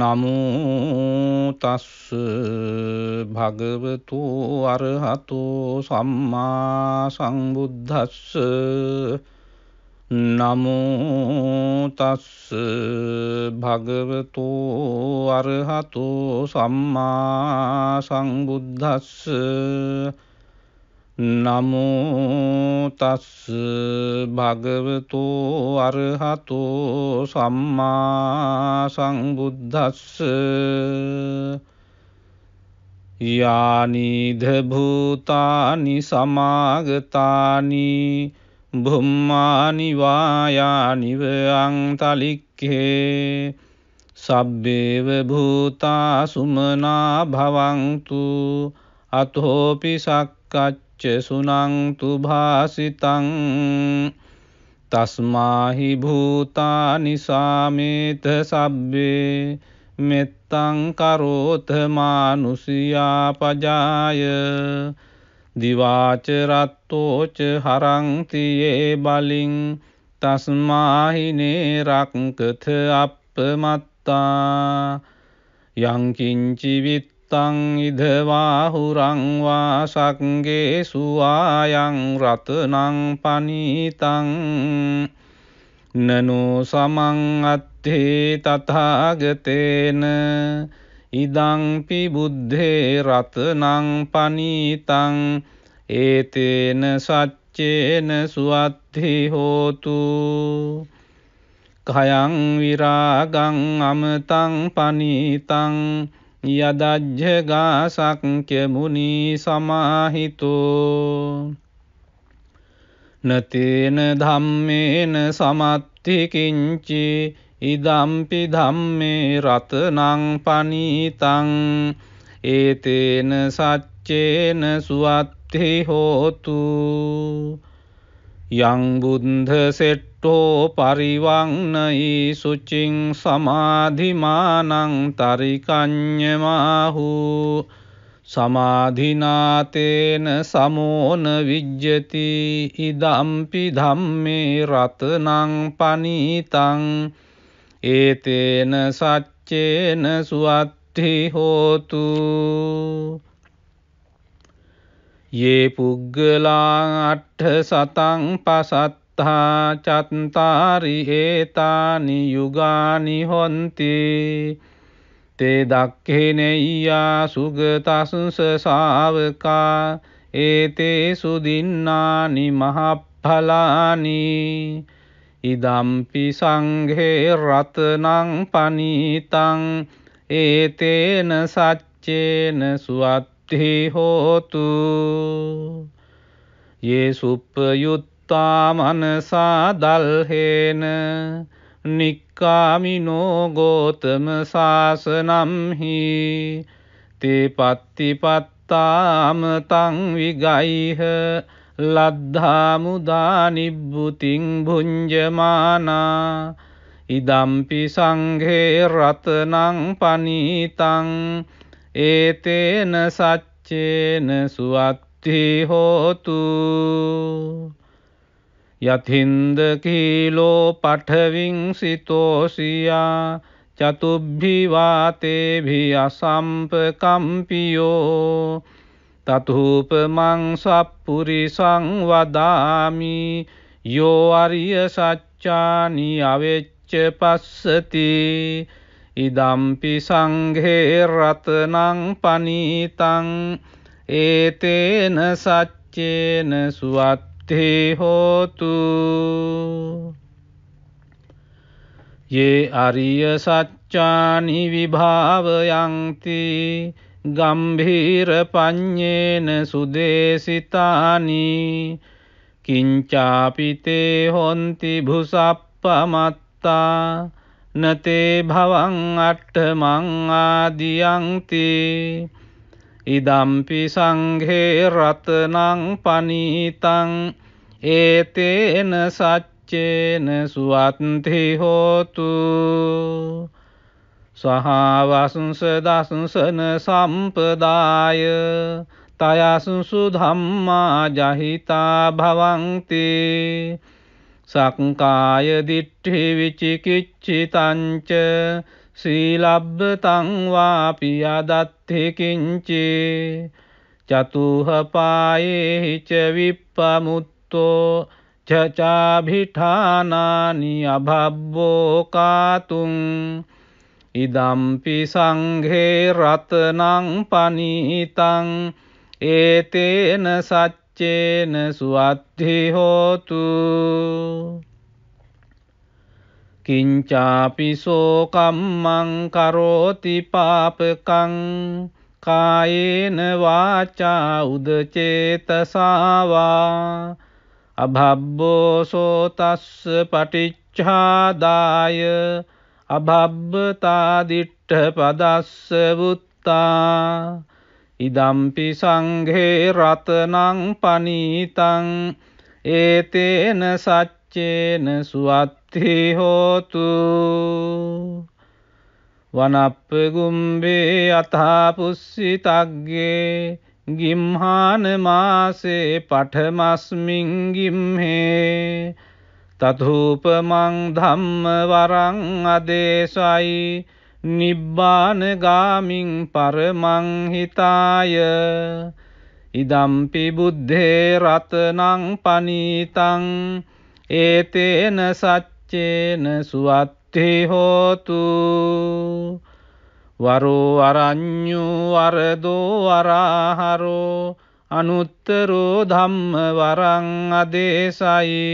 නමුතස්ස භගවතු අරහතු සම්මා සංබුද්ධස්ස නමුතස්ස භගවතු අරහතු සම්මා සංබුද්ධස්ස නමුතස්ස භගවතු අරහතු සම්මා සංබුද්ධස්ස යානිධභූතානි සමාගතානි බුම්මානිවායානිවයං තලික්හේ සබ්බේව භූතා සුමනා භවන්තු අතෝපි සක්කච්ච චසුනංතු භාසිතං තස්මාහි භූතානි සාමේත සබ්බේ මෙත්තං කරෝත මානුසියා පජාය දිවාචරත්තෝච හරංතියේ බලින් තස්මාහිනේ රක්කත අපමත්තා යංකින්චිවිත් තං ඉදවාහුරංවා සක්ගේ සුවායං රතනං පනීතං නනෝ සමං අත්තේ තථාගතේන ඉදංපි බුද්ධේ රතනං පනීතං ඒතේන සච්චේන සුවත්හි හෝතු කයං විරාගං අමතං පනීතං යදජ්ජගාසක්්‍යමුණී සමාහිතෝ නතේන ධම්මේන සමත්තිකින්චි ඉදම්පි ධම්මේ රතනං පනීතං ඒතේන සච්චේන සුවත්හි හෝතු යංබුද්ධ සෙට්ට සුතෝ පරිවංනයි සුචිං සමාධිමානං තරිකං්ඥමාහු සමාධිනාතේන සමෝන විජ්ජති ඉදම්පි ධම්මේ රතනං පනීතං ඒතේන සච්චේන සුවත්ති හෝතු යේ පුග්ගලා අට්ඨ සතං පසත් අත්තා චත්තාරි ඒතානි යුගානි හොන්ති තේ දක්කෙනෙයියා සුගතසුස සාවකා ඒතේ සුදින්නානි මහප්ඵලානි ඉදම්පි සංඝේ රතනං පනීතං ඒතේන සච්චේන සුවත්ති හෝතු යේ සුප්පයුත් සත්තා මනසා දල්හේන නික්කාමිනෝ ගෝතම සාසනම්හි තේ පත්තිපත්තාම තං විගයිහ ලද්ධාමුදා නිබ්බුතිං භුංජමානා ඉදම්පි සංඝේ රතනං පනීතං ඒතේන සච්චේන සුවත්ති හෝතු යතින්ද කීලෝ පටවිං සිතෝසියා චතුබ්භිවාතේභි අසම්පකම්පියෝ තතුූපමං සප්පුරි සංවදාමි යෝ අරිය සච්චානි අවෙච්ච පස්සති ඉදම්පි සංඝේ රතනං පනීතං ඒතේන සච්චේන සුවත් सिद्धि होतु ये आर्यसच्चानि विभावयन्ति गम्भीरपञ्येन सुदेशितानि किञ्चापि ते हन्ति भुसप्पमत्ता न ते भवङ् अट्ठमङ् आदियन्ति ඉදම්පි සංඝේ රතනං පනීතං ඒතේන සච්චේන සුවත්ති හෝතු සහවසුන්ස දසුසන සම්පදාය තයසුසු ධම්මා ජහිතා භවන්ති සක්කාය දිට්ඨි විචිකිච්චිතංච සීලබ්බ තංවාපි අදත්හෙකින්චේ චතුහපායේහිච විප්පමුත්තෝ චචාභිඨානානි අභබ්බෝකාතුන් ඉදම්පි සංඝේ රතනං පනීතං ඒතේන සච්චේන සුවත්හි හෝතු කිංචාපි සෝකම්මං කරෝති පාපකං කායේන වාචා උදචේතසාවා අභබ්බෝ සෝතස්ස පටිච්චාදාය අභබ්බතාදිට්ඨ පදස්ස වුත්තා ඉදම්පි සංඝේ රතනං පනීතං ඒතේන සච්චේන සුවත් අත්හිහෝතු වනප්පගුම්බේ අතාපුස්සි තක්ගේ ගිම්හාන මාසේ පටමස්මින්ගිම්හේ තතුූපමං ධම්ම වරං අදේශයි නිබ්බානගාමින් පරමංහිතාය ඉදම්පි බුද්ධේ රතනං පනීතං ඒතේන සච්ච චේන සුවත්තේ හෝතු වරෝ අරං්ඥු වරදෝ වරාහරෝ අනුත්තරෝ ධම්ම වරං අදේසයි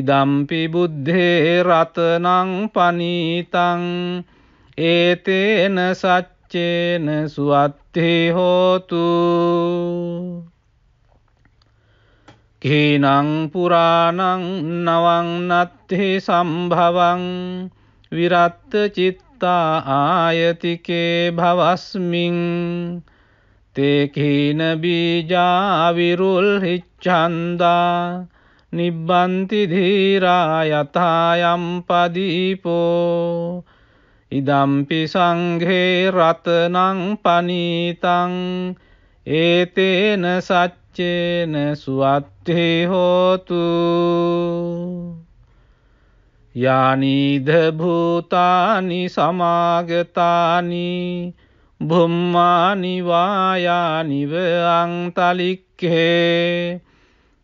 ඉදම්පි බුද්ධේ රතනං පනීතං ඒතේන සච්චේන සුවත්තේ හෝතු කේනං පුරාණං නවන්නත්හි සම්භවන් විරත්ත චිත්තා ආයතිකේ භවස්මින් තේකීන බීජාවිරුල් හිච්චන්දා නිබ්බන්ති ධීරා යථායම්පදීපෝ ඉදම්පි සංඝේ රතනං පනීතං ඒතේන සච්ච චේන සුවත්හි හෝතු යානීද භූතානි සමාගතානි බුම්මානිවායානිව අංතලික්හේ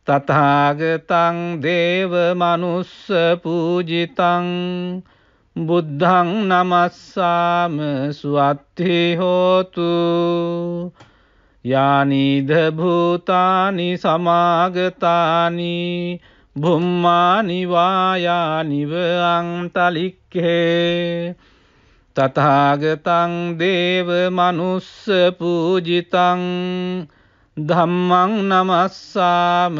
තතාගතං දේව මනුස්ස පූජිතං බුද්ධං නමස්සාම සුවත්හි හෝතු යානිද භූතානි සමාගතානි බුම්මානිවායානිව අංතලික්හේ තතාගතං දේව මනුස්ස පූජිතං ධම්මං නමස්සාම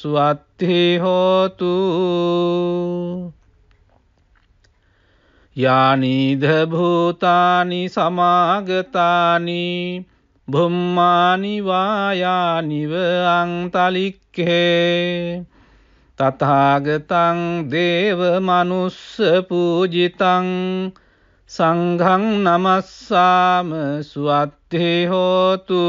සුවත්හි හෝතු යානිද භූතානි සමාගතානී බුම්මානිවායානිව අංතලික්හේ තතාගතං දේව මනුස්ස පූජිතං සංඝං නමස්සාම සුවත්තේ හෝතු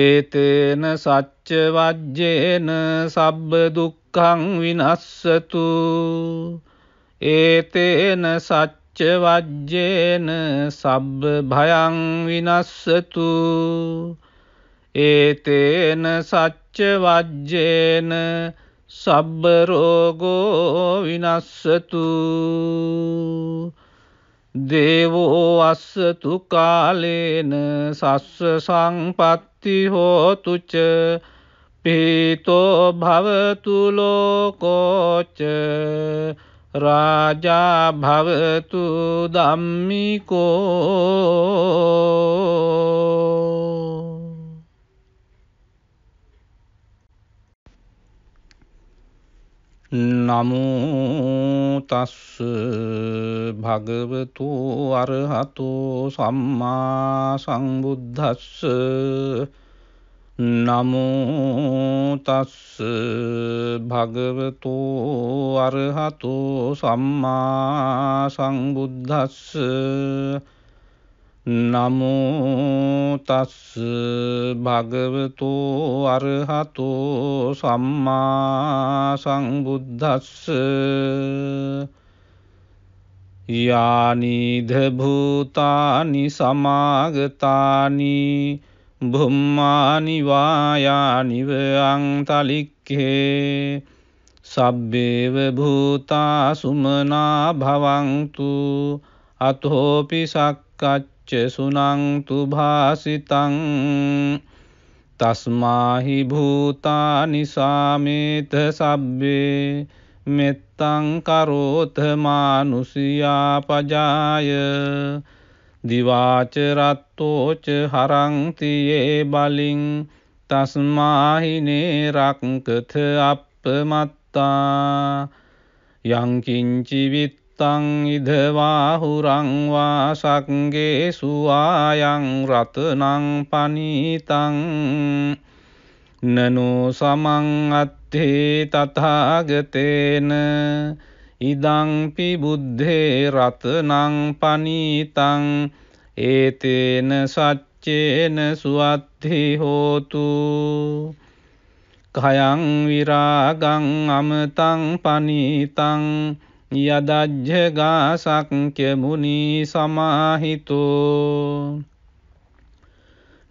ඒතේන සච්ච වජ්ජේන සබ්බ දුක්ඛං විනස්සතු ඒතේන සච්ච වජ්ජේන සබ්බ භයං විනස්සතු ඒතේන සච්ච වජ්ජේන සබ්බ රෝගෝ විනස්සතු දේවෝ අස්සතු කාලේන සස්ස සංපත්ති හෝතුච පීතෝ භවතු ලෝකෝච රාජා භවතු ධම්මිකෝ නමෝ තස් භගවතු අරහතෝ සම්මා සංබුද්දස්ස නමුතස්ස භගවතෝ අරහතෝ සම්මා සංබුද්ධස්ස නමුතස්ස භගවතෝ අරහතෝ සම්මා සංබුද්ධස්ස යානිධභූතානි සමාගතානී බොම්මානිවායානිවං තලික්හේ සබ්බේව භූතා සුමනා භවංතු අතෝපි සක්කච්ච සුනංතු භාසිතං තස්මාහි භූතා නිසාමේත සබ්බේ මෙත්තං කරෝත මානුසියා පජාය දිවාචරත්තෝච හරංතියේ බලින් තස්මාහිනේ රක්කත අපමත්තා යංකින්චිවිත්තං ඉදවාහුරංවා සක්ගේ සුවායං රතනං පනීතං නනෝ සමං අත්තේ තතාගතේන ඉදංපි බුද්ධේ රතනං පනීතං ඒතේන සච්චේන සුවත්හි හෝතු කයං විරාගං අමතං පනීතං යදජ්ජගාසක්්‍යමුණී සමාහිතෝ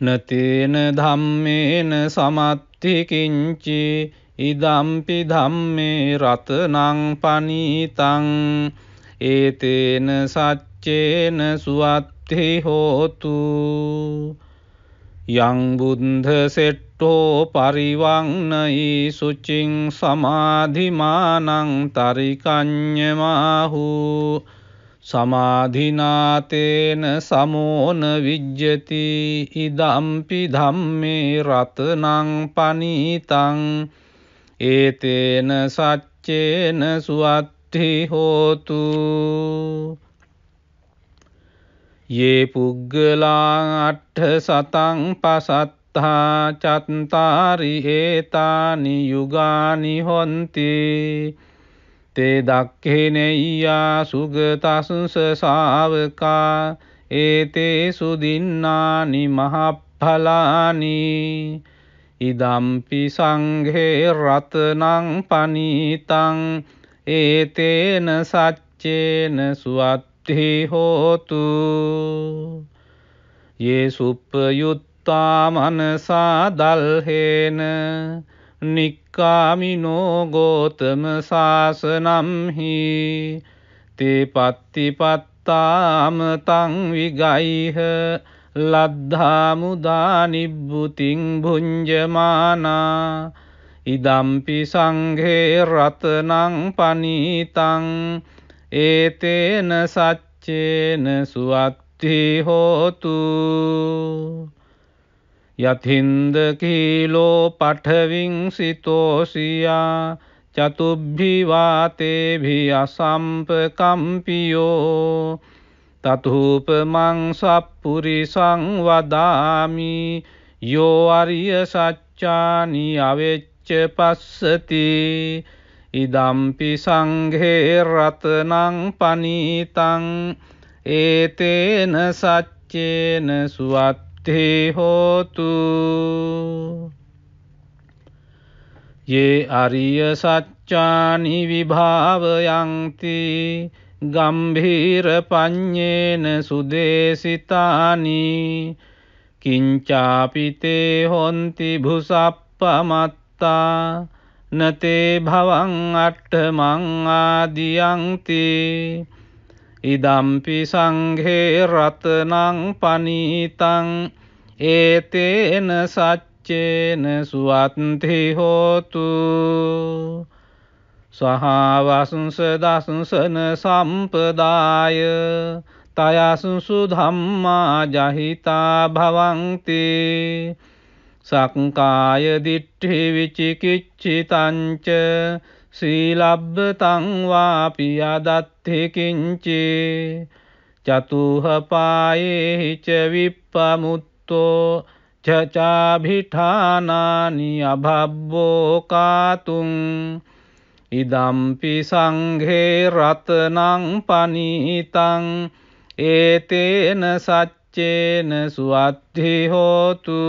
නතේන ධම්මේන සමත්තිකින්චි ඉදම්පි ධම්මේ රතනං පනීතං ඒතේන සච්චේන සුවත්හි හෝතු යං බුද්ධ සෙට්ටෝ පරිවංනයි සුචින් සමාධිමානං තරිකඤ්ඤමාහු සමාධිනාතේන සමෝන විජ්ජති ඉදම්පි ධම්මේ රතනං පනීතං ඒතේන සච්චේන සුවත්හි හෝතු ඒ පුග්ගලා අට්ඨ සතං පසත්තා චත්තාරි හේතානි යුගානි හොන්ති තේ දක්ඛිනෙය්‍යා සුගතස්ස ශාවකා ඒතේ සුදින්නානි මහප්ඵලානි ඉදම්පි සංඝේ රතනං පනීතං ඒතේන සච්චේන සුවත්හි හෝතු ඒ සුප්පයුත්තා මනසා දල්හේන නික්කාමිනෝ ගෝතම සාසනම්හි තේ පත්තිපත්තාමතං විගයිහ ලද්ධාමුදා නිබ්බුතිං භුංජමානා ඉදම්පි සංඝේ රතනං පනීතං ඒතේන සච්චේන සුවත්ති හෝතු යතින්ද කීලෝ පඨවින් සිතෝසියා චතුබ්භිවාතේභි අසම්පකම්පියෝ තතුූපමං සප්පුරිසං වදාමි යෝ අරිය සච්චානි අවෙච්ච පස්සති ඉදම්පි සංඝේ රතනං පනීතං ඒතේන සච්චේන සුවත්තේ හෝතු යේ අරිය සච්චානි විභාවයන්තිී ගම්භීර පඤ්ඤේන සුදේසිතානී කිංචාපිතේ හොන්ති භුසප්පමත්තා නතේ භවං අට්ඨමං ආදියන්ති ඉදම්පි සංඝේ රතනං පනීතං ඒතේන සච්චේන සුවත්ති හෝතු සහවසුන්ස දසුසන සම්පදාය තයසුසු ධම්මා ජහිතා භවන්ති සක්කාය දිට්ඨි විචිකිච්චිතංච සීලබ්බතං වාපි අදත්ථි කිංචි චතුහපායේහි ච විප්පමුත්තෝ චචාභිඨානානි අභබ්බෝ කාතුං ඉදම්පි සංඝේ රතනං පනීතං ඒතේන සච්චේන සුවත්හි හෝතු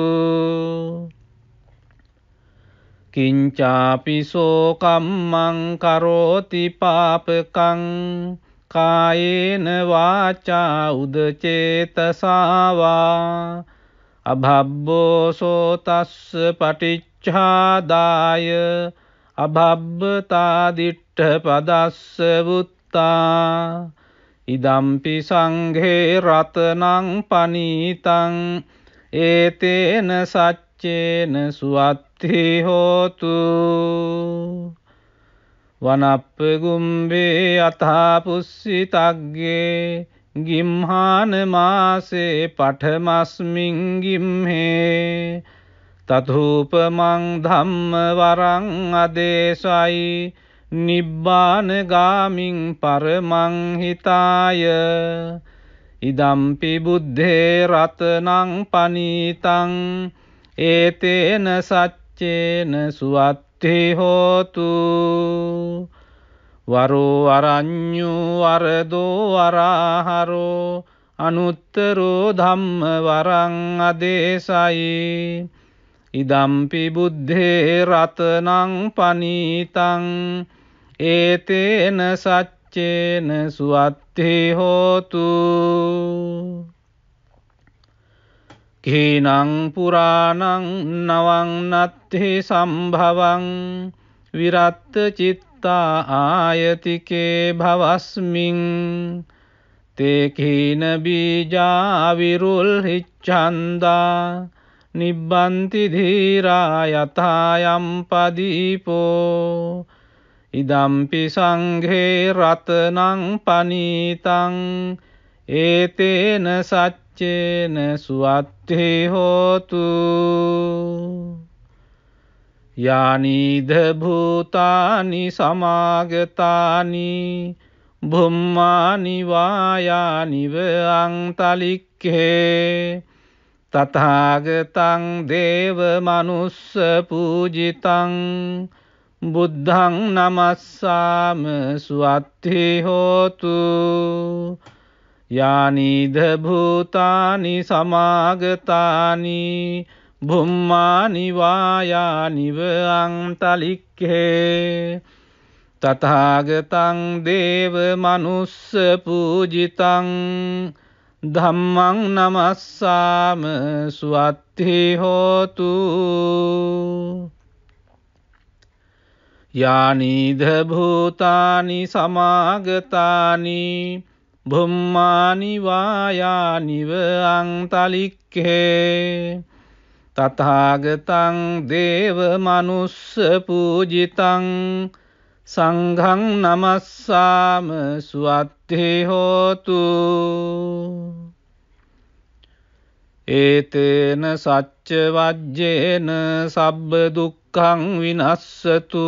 කිංචාපි සෝකම්මං කරෝති පාපකං කායේන වාචා උදචේතසාවා අභබ්බෝ සෝතස්ස පටිච්චාදාය අභබ්බතාදිට්ට පදස්ස වුත්තා ඉදම්පි සංඝේ රතනං පනීතං ඒතේන සච්චේන සුවත්ති හෝතු වනප්පගුම්බේ අතාපුස්සි තක්ගේ ගිම්හාන මාසේ පටමස්මින් ගිම්හේ තත්රූපමං ධම්ම වරං අදේශයි නිබ්බානගාමින් පරමං හිතාය ඉදම්පි බුද්ධේ රතනං පනීතං ඒතේන සච්චේන සුවත්ති හෝතු වරෝ අරඤ්ඤු වරදෝ වරහරෝ අනුත්තරෝ ධම්ම වරං අදේශයි ඉදම්පි බුද්ධේ රතනං පනීතං ඒතේන සච්චේන සුවත්හි හෝතු කීනං පුරාණං නවං නත්හි සම්භවං විරත්ත චිත්තා ආයතිකේ භවස්මින් තේකීන බීජා විරුල් හිච්ඡන්දා නිබ්බන්ති ධීරා යථායම්පදීපෝ ඉදම්පි සංඝේ රතනං පනීතං ඒතේන සච්චේන සුවත්තේ හෝතු යානීද භූතානි සමාගතානි බුම්මානිවායානිව අංතලික්කේ තතාගතං දේව මනුස්ස පූජිතං බුද්ධං නමස්සාම සුවත්හි හෝතු යානිද භූතානි සමාගතානි බුම්මානිවායානිවං තලික්හේ තතාගතං දේව මනුස්ස පූජිතං ධම්මං නමස්සාම සුවත්හි හෝතු යානීද භූතානි සමාගතානි බුම්මානිවායානිව අංතලික්හේ තතාගතං දේව මනුස්ස පූජිතං සංඝං නමස්සාම සුවත් බුද්ධි හෝතු ඒතේන සච්ච වජ්ජේන සබ්බ දුක්ඛං විනස්සතු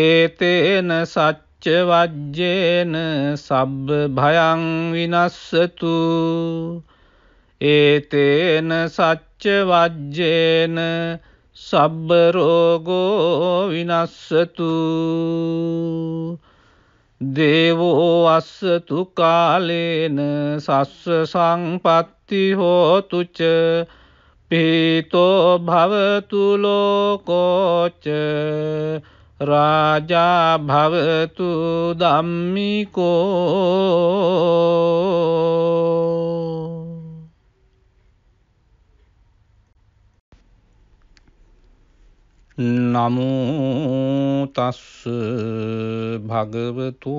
ඒතේන සච්ච වජ්ජේන සබ්බ භයං විනස්සතු ඒතේන සච්ච වජ්ජේන සබ්බ රෝගෝ විනස්සතු දේවෝ අස්සතු කාලේන සස්ස සංපත්ති හෝතුච පීතෝ භවතුලෝකෝච රාජා භවතු දම්මිකෝ නමුතස්ස භගවතු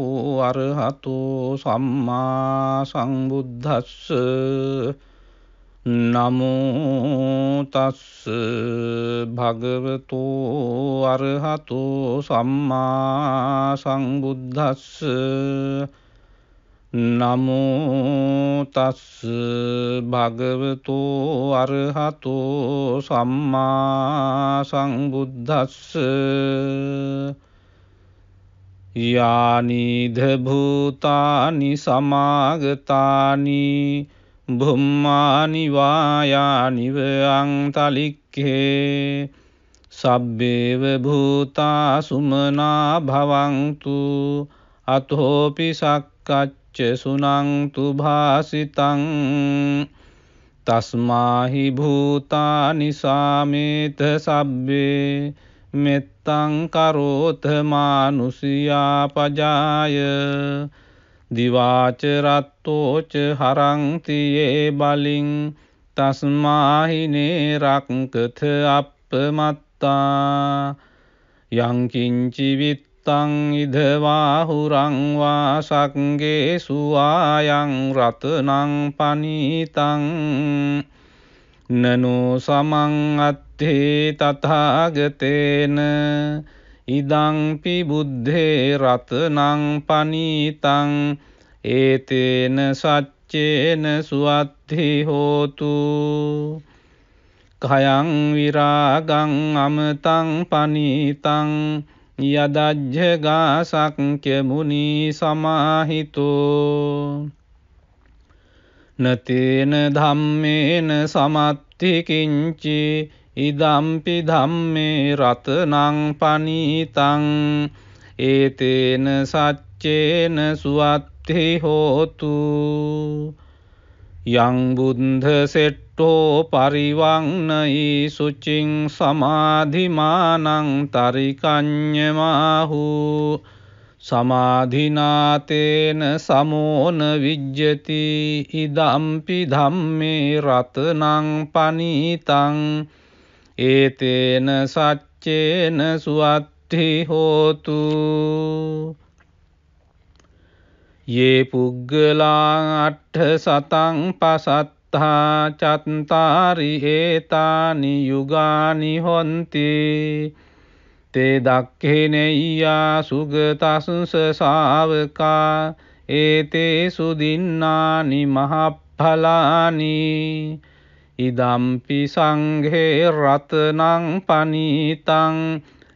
අරහතු සම්මා සංබුද්ධස්ස නමුතස්ස භගවතු අරහතු සම්මා සංබුද්ධස්ස නමුතස්ස භගවතු අරහතු සම්මා සංබුද්ධස්ස යානිධභූතානි සමාගතානි බුම්මානිවායානිවයං තලික්හේ සබ්බේව භූතා සුමනා භවන්තු අතෝපි සක්කච්ච චසුනංතු භාසිතං තස්මාහි භූතානි සාමේත සබ්බේ මෙත්තං කරෝත මානුසියා පජාය දිවාචරත්තෝච හරංතියේ බලින් තස්මාහිනේ රක්කත අපමත්තා යංකින්චිවිත් තං ඉදවාහුරංවා සක්ගේ සුවායං රතනං පනීතං නනෝ සමං අත්තේ තථාගතේන ඉදංපි බුද්ධේ රතනං පනීතං ඒතේන සච්චේන සුවත්හි හෝතු කයං විරාගං අමතං පනීතං යදජ්ජගාසක්්‍යමුණී සමාහිතෝ නතේන ධම්මේන සමත්තිකින්චි ඉදම්පි ධම්මේ රතනං පනීතං ඒතේන සච්චේන සුවත්හි හෝතු යංබුද්ධ සෙට්ට සුතෝ පරිවංනයි සුචිං සමාධිමානං තරිකං්ඥමාහු සමාධිනාතේන සමෝන විජ්ජති ඉදම්පි ධම්මේ රතනං පනීතං ඒතේන සච්චේන සුවත්ති හෝතු යේ පුග්ගලා අට්ඨ සතං පසත් අත්තා චත්තාරි ඒතානි යුගානි හොන්ති තේ දක්කෙනෙයියා සුගතසුස සාවකා ඒතේ සුදින්නානි මහප්ඵලානි ඉදම්පි සංඝේ රතනං පනීතං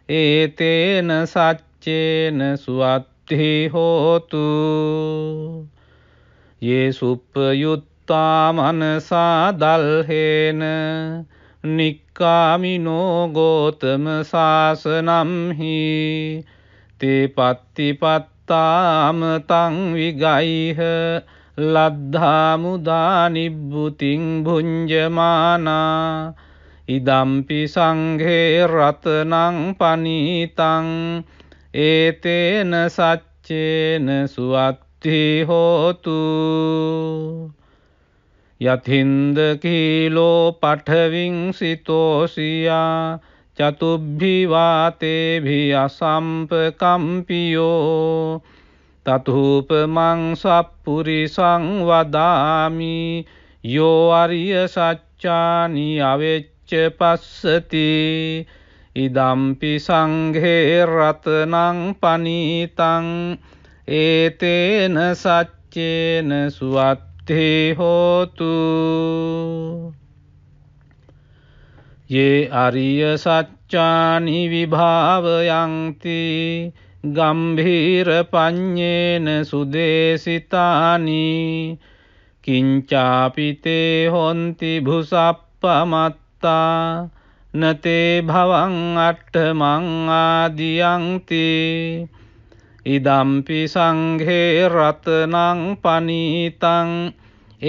ඒතේන සච්චේන සුවත්ති හෝතු යේසුප්පයුත් යුත්තා මනසා දල්හේන නික්කාමිනෝ ගෝතම සාසනම්හි තේ පත්තිපත්තාමතං විගයිහ ලද්ධාමුදා නිබ්බුතිං භුංජමානා ඉදම්පි සංඝේ රතනං පනීතං ඒතේන සච්චේන සුවත්ති හෝතු යතින්ද කීලෝ පටවින් සිතෝසියා චතුබ්භිවාතේභි අසම්පකම්පියෝ තතුූපමං සප්පුරි සංවදාමි යෝ අරිය සච්චානි අවෙච්ච පස්සති ඉදම්පි සංඝේ රතනං පනීතං ඒතේන සච්චේන සුවත් सिद्धि होतु ये आर्यसच्चानि विभावयन्ति गम्भीरपञ्येन सुदेशितानि किञ्चापि ते हन्ति भुसप्पमत्ता न ते भवङ् अट्ठमङ् आदियन्ति ඉදම්පි සංඝේ රතනං පනීතං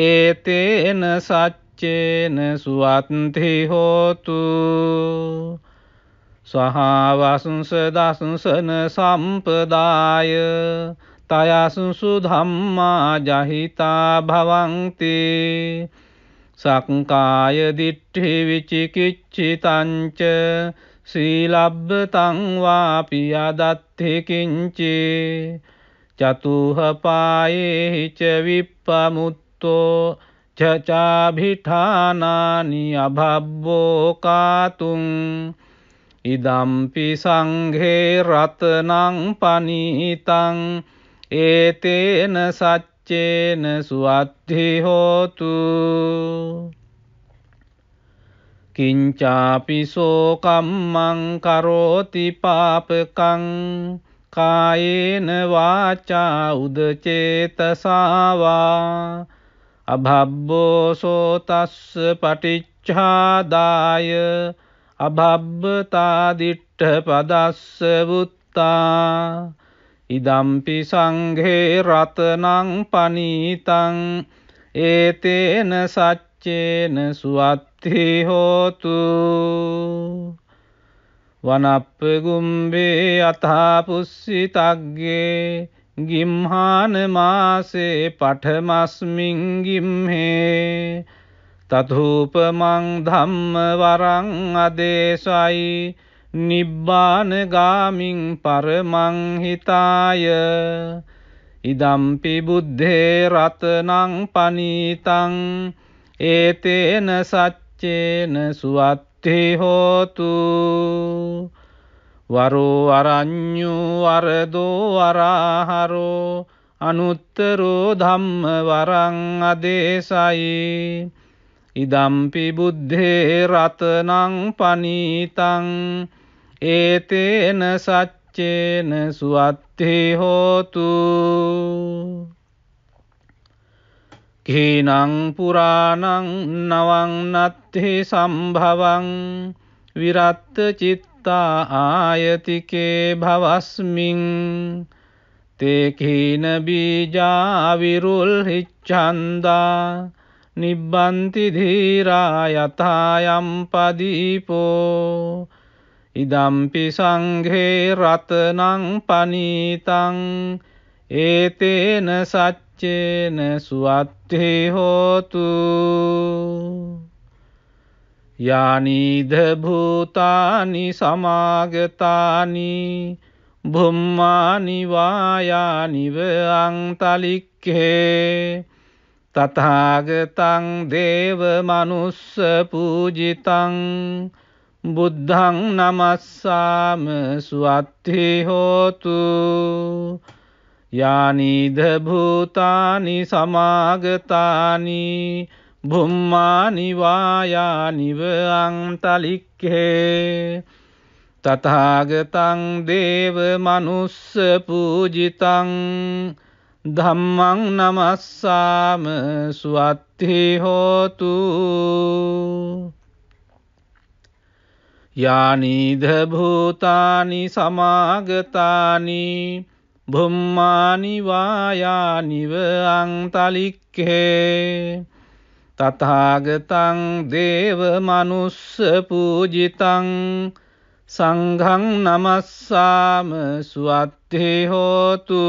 ඒතේන සච්චේන සුවත්ති හෝතු සහවසුන්ස දසුසන සම්පදාය තයසුසු ධම්මා ජහිතා භවන්ති සක්කාය දිට්ඨි විචිකිච්චිතංච සීලබ්බතංවාපි අදත්හෙකින්චේ චතුහපායේහිච විප්පමුත්තෝ චචාභිඨානානි අභබ්බෝකාතුන් ඉදම්පි සංහේ රතනං පනීතං ඒතේන සච්චේන සුවත්හි හෝතු කිංචාපි සෝකම්මං කරෝති පාපකං කායේන වාචා උදචේතසාවා අභබ්බෝ සෝතස්ස පටිච්චාදාය අභබ්බතාදිට්ඨ පදස්ස වුත්තා ඉදම්පි සංඝේ රතනං පනීතං ඒතේන සච්ච චේන සුවත්හි හෝතු වනප්පගුම්බේ අතාපුස්සි තක්ගේ ගිම්හාන මාසේ පටමස්මින්ගිම්හේ තතුූපමං ධම්ම වරං අදේශයි නිබ්බානගාමින් පරමංහිතාය ඉදම්පි බුද්ධේ රතනං පනීතං ඒතේන සච්චේන සුවත්ති හෝතු වරෝ අරඤ්ඤු වරදෝ වරහරෝ අනුත්තරෝ ධම්ම වරං අදේශයි ඉදම්පි බුද්ධේ රතනං පනීතං ඒතේන සච්චේන සුවත්ති හෝතු කේනං පුරාණං නවන්නත්හි සම්භවන් විරත්ත චිත්තා ආයතිකේ භවස්මින් තේකීන බීජාවිරුල් හිච්චන්දා නිබ්බන්ති ධීරා යථායම්පදීපෝ ඉදම්පි සංඝේ රතනං පනීතං ඒතේන සච්ච චේන සුවත්හි හෝතු යානීද භූතානි සමාගතානි බුම්මානිවායානිව අංතලික්කේ තතාගතං දේව මනුස්ස පූජිතං බුද්ධං නමස්සාම සුවත්හි හෝතු යානිද භූතානි සමාගතානි බුම්මානිවායානිව අංතලික්හේ තතාගතං දේව මනුස්ස පූජිතං ධම්මං නමස්සාම සුවත්හි හෝතු යානීද භූතානි සමාගතානී බුම්මානිවායානිව අංතලික්හේ තතාගතං දේව මනුස්ස පූජිතං සංඝං නමස්සාම සුවත්තේ හෝතු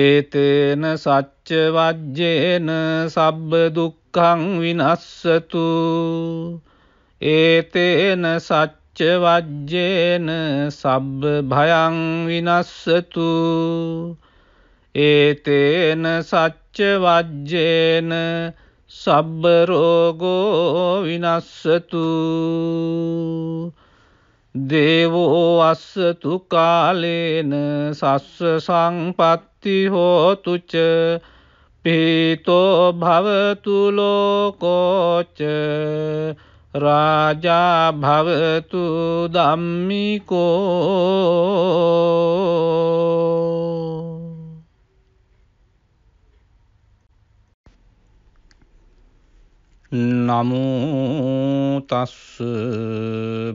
ඒතේන සච්ච වජ්ජේන සබ්බ දුක්ඛං විනස්සතු ඒතේන සච්ච වජ්ජේන සබ්බ භයං විනස්සතු ඒතේන සච්ච වජ්ජේන සබ්බ රෝගෝ විනස්සතු දේවෝ අස්සතු කාලේන සස්ස සංපත්ති හෝතුච පීතෝ භවතු ලෝකෝච රාජා භවතු ධම්මිකෝ නමෝ තස්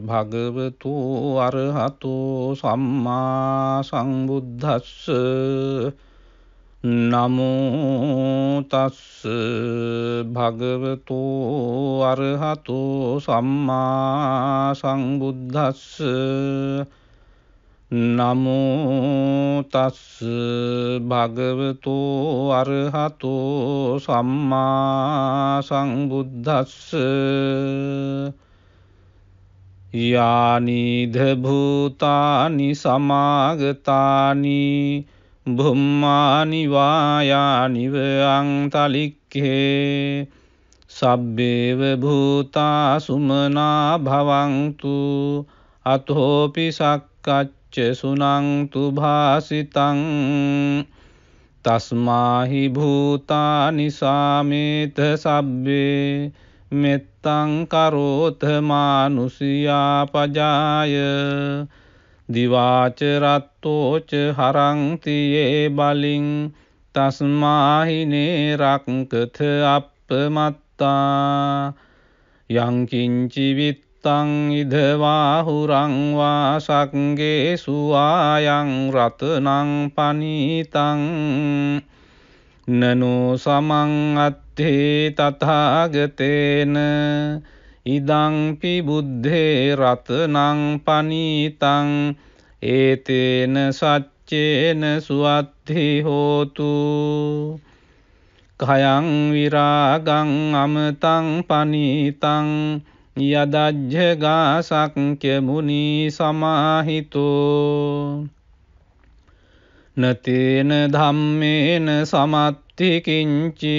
භගවතු අරහතෝ සම්මා සංබුද්දස්ස නමුතස්ස භගවතු අරහතු සම්මා සංබුද්ධස්ස නමුතස්ස භගවතු අරහතු සම්මා සංබුද්ධස්ස යානිධභූතානි සමාගතානී බුම්මානිවායානිවං තලික්හේ සබ්බේව භූතා සුමනා භවංතු අතෝපි සක්කච්ච සුනංතු භාසිතං තස්මාහි භූතා නිසාමේත සබ්බේ මෙත්තං කරෝත මානුසියා පජාය දිවාචරත්තෝච හරංතියේ බලින් තස්මාහිනේ රක්කත අපමත්තා යංකින්චිවිත්තං ඉදවාහුරංවා සක්ගේ සුවායං රතනං පනීතං නනෝ සමං අත්තේ තතාගතේන ඉදංපි බුද්ධේ රතනං පනීතං ඒතේන සච්චේන සුවත්හි හෝතු කයං විරාගං අමතං පනීතං යදජ්ජගාසක්්‍යමුණී සමාහිතෝ නතේන ධම්මේන සමත්තිකින්චි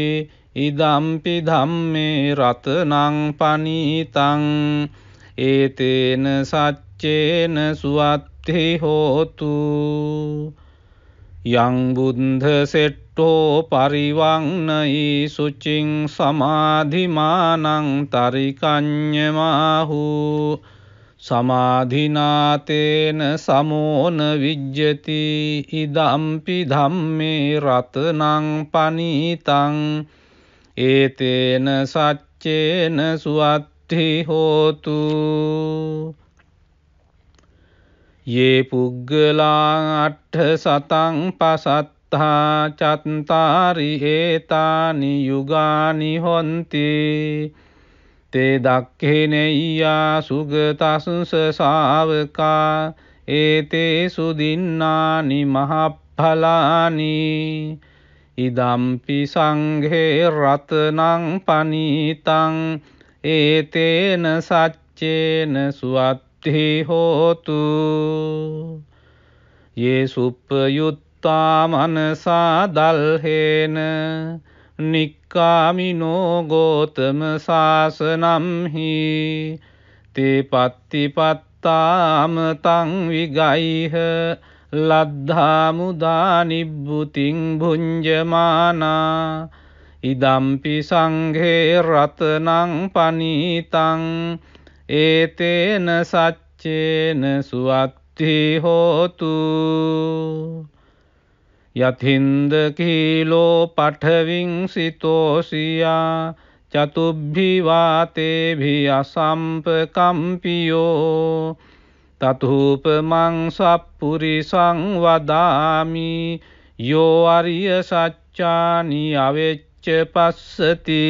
ඉදම්පි ධම්මේ රතනං පනීතං ඒතේන සච්චේන සුවත්හි හෝතු යං බුද්ධ සෙට්ටෝ පරිවංනයි සුචින් සමාධිමානං තරිකඤ්ඤමාහු සමාධිනාතේන සමෝන විජ්ජති ඉදම්පි ධම්මේ රතනං පනීතං ඒතේන සච්චේන සුවත්හි හෝතු ඒ පුග්ගලා අට්ඨ සතං පසත්තා චත්තාරි හේතානි යුගානි හොන්ති තේ දක්ඛිනෙය්‍යා සුගතස්ස ශාවකා ඒතේ සුදින්නානි මහප්ඵලානි ඉදම්පි සංඝේ රතනං පනීතං ඒතේන සච්චේන සුවත්හි හෝතු ඒ සුප්පයුත්තා මනසා දල්හේන නික්කාමිනෝ ගෝතම සාසනම්හි තේ පත්තිපත්තාමතං විගයිහ ලද්ධාමුදා නිබ්බුතිං භුංජමානා ඉදම්පි සංඝේ රතනං පනීතං ඒතේන සච්චේන සුවත්ති හෝතු යතින්ද කීලෝ පඨවින් සිතෝසියා චතුබ්භිවාතේභි අසම්පකම්පියෝ තතුූපමං සප්පුරි සංවදාමි යෝ අරිය සච්චානි අවෙච්ච පස්සති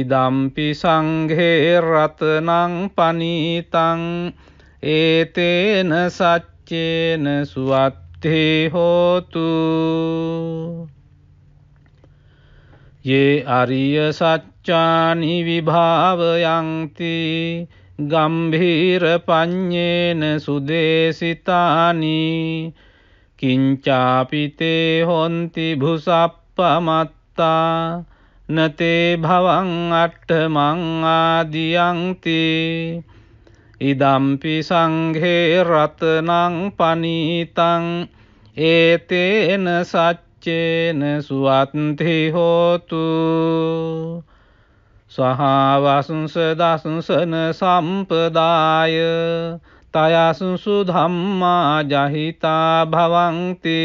ඉදම්පි සංඝේ රතනං පනීතං ඒතේන සච්චේන සුවත්තේ හෝතු යේ අරිය සච්චානි විභාවයන්තිී ගම්භීර පඤ්ඤේන සුදේසිතානී කිංචාපිතේ හොන්ති භුසප්පමත්තා නතේ භවං අට්ඨමං ආදියන්ති ඉදම්පි සංඝේ රතනං පනීතං ඒතේන සච්චේන සුවත්ති හෝතු සහවසුන්ස දසුසන සම්පදාය තයසුසු ධම්මා ජහිතා භවන්ති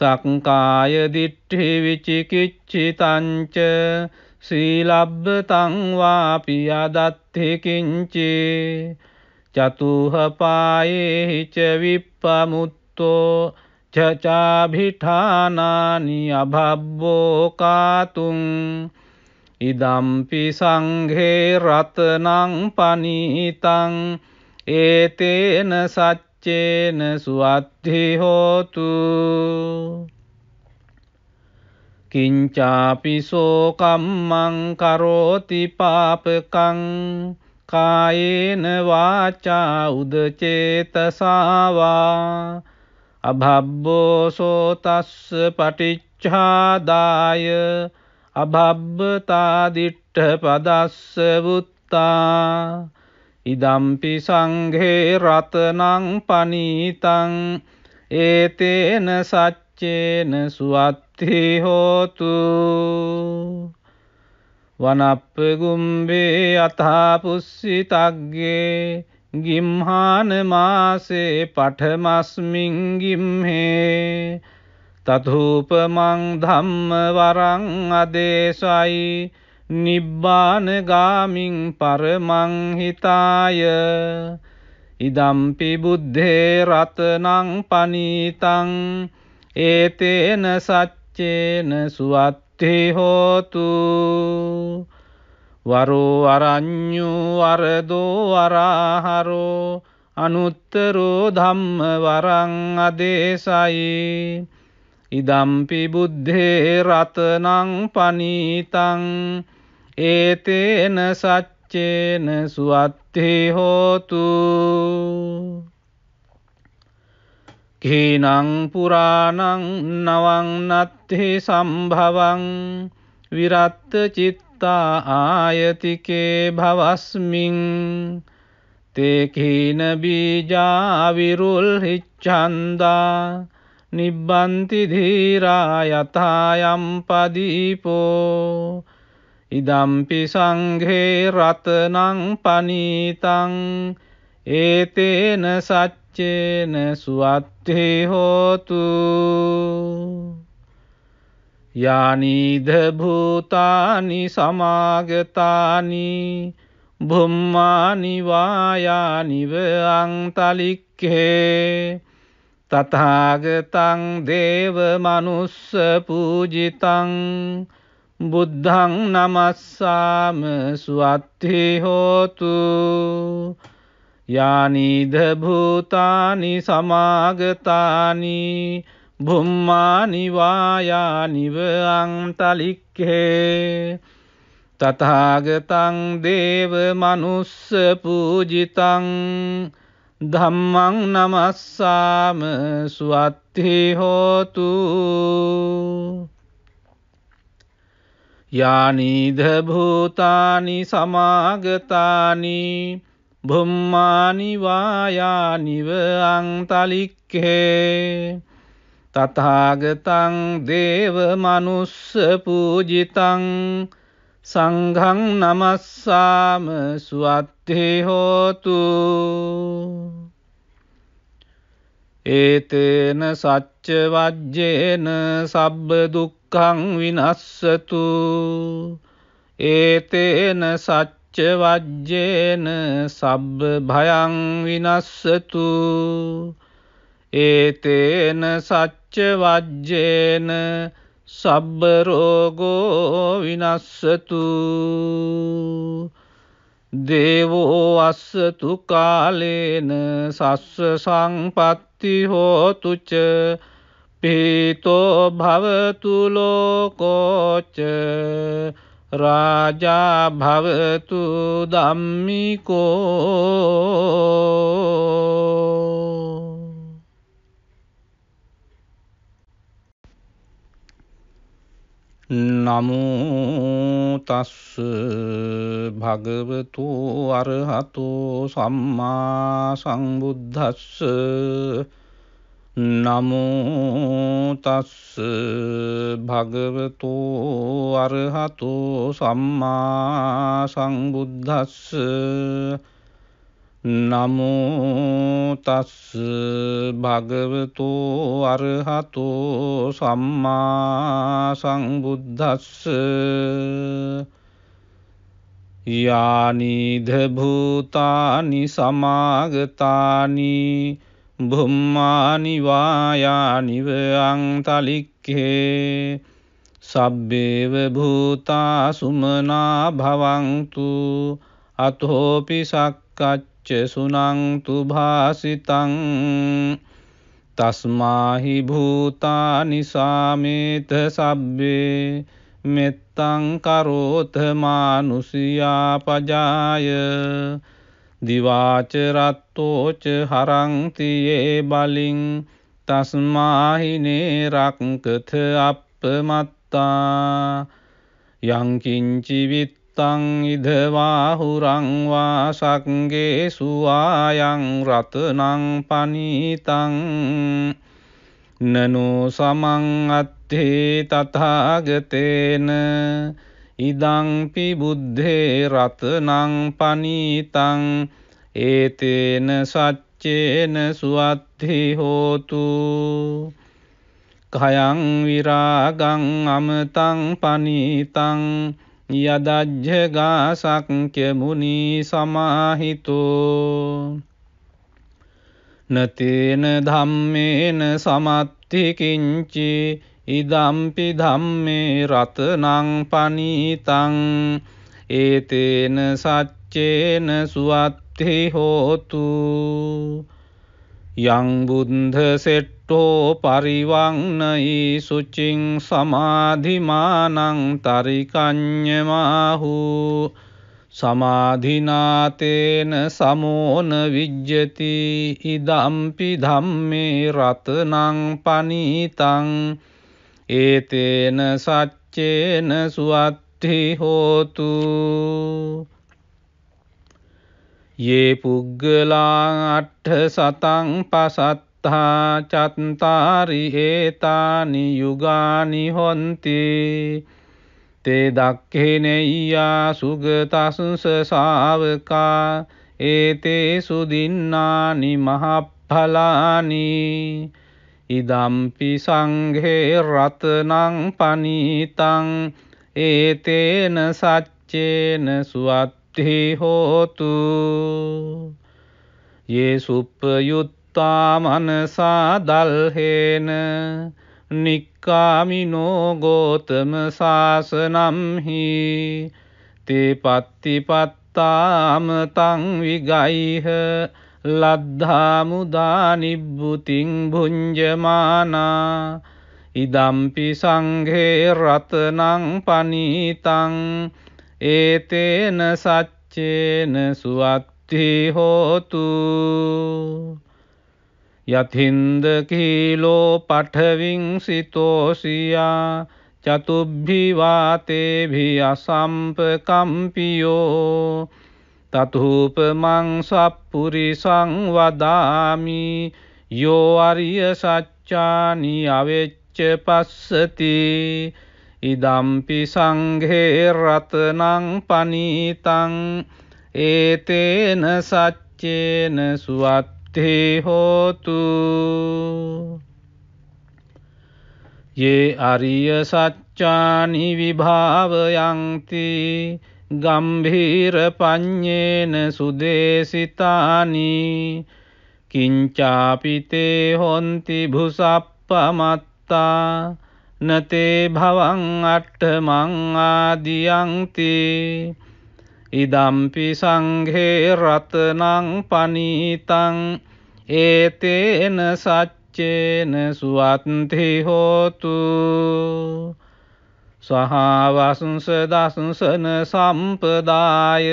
සක්කාය දිට්ඨි විචිකිච්ඡිතංච සීලබ්බතං වාපි අදත්ථි කිංචි චතුහපායේහි ච විප්පමුත්තෝ චචාභිඨානානි අභබ්බෝ කාතුං ඉදම්පි සංඝේ රතනං පනීතං ඒතේන සච්චේන සුවත්හි හෝතු කිංචාපිසෝ කම්මං කරෝති පාපකං කායේන වාචා උදචේතසාවා අභබ්බෝ සෝතස්ස පටිච්චාදාය අභබ්බතාදිට්ඨ පදස්ස වුත්තා ඉදම්පි සංඝේ රතනං පනීතං ඒතේන සච්චේන සුවත්ති හෝතු වනප්පගුම්බේ අථාපුස්සි තග්ගේ ගිම්හාන මාසේ පඨමස්මින් ගිම්හේ තතුූපමං ධම්ම වරං අදේශයි නිබ්බානගාමින් පරමංහිතාය ඉදම්පි බුද්ධේ රතනං පනීතං ඒතේන සච්චේන සුවත්ති හෝතු වරෝ අරං්ඥු වරදෝ වරාහරෝ අනුත්තරෝ ධම්ම වරං අදේශයි ඉදම්පි බුද්ධේ රතනං පනීතං ඒතේන සච්චේන සුවත්තේ හෝතු කීනං පුරාණං නවං නත්හි සම්භවං විරත්ත චිත්තා ආයතිකේ භවස්මින් තේකීන බීජා විරුල් හිච්ඡන්දා නිබ්බන්ති ධීරා යථායම්පදීපෝ ඉදම්පි සංඝේ රතනං පනීතං ඒතේන සච්චේන සුවත්තේ හෝතු යානීද භූතානි සමාගතානි බුම්මානිවායානිව අංතලික්කේ තතාගතං දේව මනුස්ස පූජිතං බුද්ධං නමස්සාම සුවත්හි හෝතු යානිද භූතානි සමාගතානි බුම්මානිවායානිවං තලික්හේ තතාගතං දේව මනුස්ස පූජිතං ධම්මං නමස්සාම සුවත්හි හෝතු යානීධ භූතානි සමාගතානි බුම්මානිවායානිව අංතලික්හේ තතාගතං දේව මනුස්ස පූජිතං සංඝං නමස්සාම සුවත් බුද්ධි හෝතු ඒතේන සච්ච වජ්ජේන සබ්බ දුක්ඛං විනස්සතු ඒතේන සච්ච වජ්ජේන සබ්බ භයං විනස්සතු ඒතේන සච්ච වජ්ජේන සබ්බ රෝගෝ විනස්සතු දේවෝ අස්සතු කාලේන සස්ස සංපත්ති හෝතුච පීතෝ භවතුලෝකෝච රාජා භවතු දම්මිකෝ නමුතස්ස භගවතු අරහතු සම්මා සංබුද්ධස්ස නමුතස්ස භගවතු අරහතු සම්මා සංබුද්ධස්ස නමුතස් භගවතු අරහතෝ සම්මා සංබුද්ධස්ස යානිධභූතානි සමාගතානි බුම්මානිවායානිවයං තලික්හේ සබ්බේව භූතා සුමනා භවන්තු අතෝපි සක්කච්ච චසුනංතු භාසිතං තස්මාහි භූතානි සාමේත සබ්බේ මෙත්තං කරෝත මානුසියා පජාය දිවාචරත්තෝච හරංතියේ බලින් තස්මාහිනේ රක්කත අපමත්තා යංකින්චිවිත් තං ඉදවාහුරංවා සක්ගේ සුවායං රතනං පනීතං නනෝ සමං අත්තේ තථාගතේන ඉදංපි බුද්ධේ රතනං පනීතං ඒතේන සච්චේන සුවත්හි හෝතු කයං විරාගං අමතං පනීතං යදජ්ජගාසක්්‍යමුණී සමාහිතෝ නතේන ධම්මේන සමත්තිකින්චි ඉදම්පි ධම්මේ රතනං පනීතං ඒතේන සච්චේන සුවත්හි හෝතු යංබුද්ධ සෙට්ට සුතෝ පරිවංනයි සුචිං සමාධිමානං තරිකං්ඥමාහු සමාධිනාතේන සමෝන විජ්ජති ඉදම්පි ධම්මේ රතනං පනීතං ඒතේන සච්චේන සුවත්ති හෝතු යේ පුග්ගලා අට්ඨ සතං පසත් අත්තා චත්තාරි ඒතානි යුගානි හොන්ති තේ දක්කෙනෙයියා සුගතසුස සාවකා ඒතේ සුදින්නානි මහප්ඵලානි ඉදම්පි සංඝේ රතනං පනීතං ඒතේන සච්චේන සුවත්ති හෝතු යේ සුප්පයුත් යුත්තා මනසා දල්හේන නික්කාමිනෝ ගෝතම සාසනම්හි තේ පත්තිපත්තාමතං විගයිහ ලද්ධාමුදා නිබ්බුතිං භුංජමානා ඉදම්පි සංඝේ රතනං පනීතං ඒතේන සච්චේන සුවත්ති හෝතු යතින්ද කීලෝ පටවිං සිතෝසියා චතුබ්භිවාතේභි අසම්පකම්පියෝ තතුූපමං සප්පුරි සංවදාමි යෝ අරිය සච්චානි අවෙච්ච පස්සති ඉදම්පි සංඝේ රතනං පනීතං ඒතේන සච්චේන සුවත් सिद्धि होतु ये आर्यसच्चानि विभावयन्ति गम्भीरपञ्येन सुदेशितानि किञ्चापि ते हन्ति भुसप्पमत्ता न ते भवङ् अट्ठमङ् आदियन्ति ඉදම්පි සංඝේ රතනං පනීතං ඒතේන සච්චේන සුවත්ති හෝතු සහවසුන්ස දසුසන සම්පදාය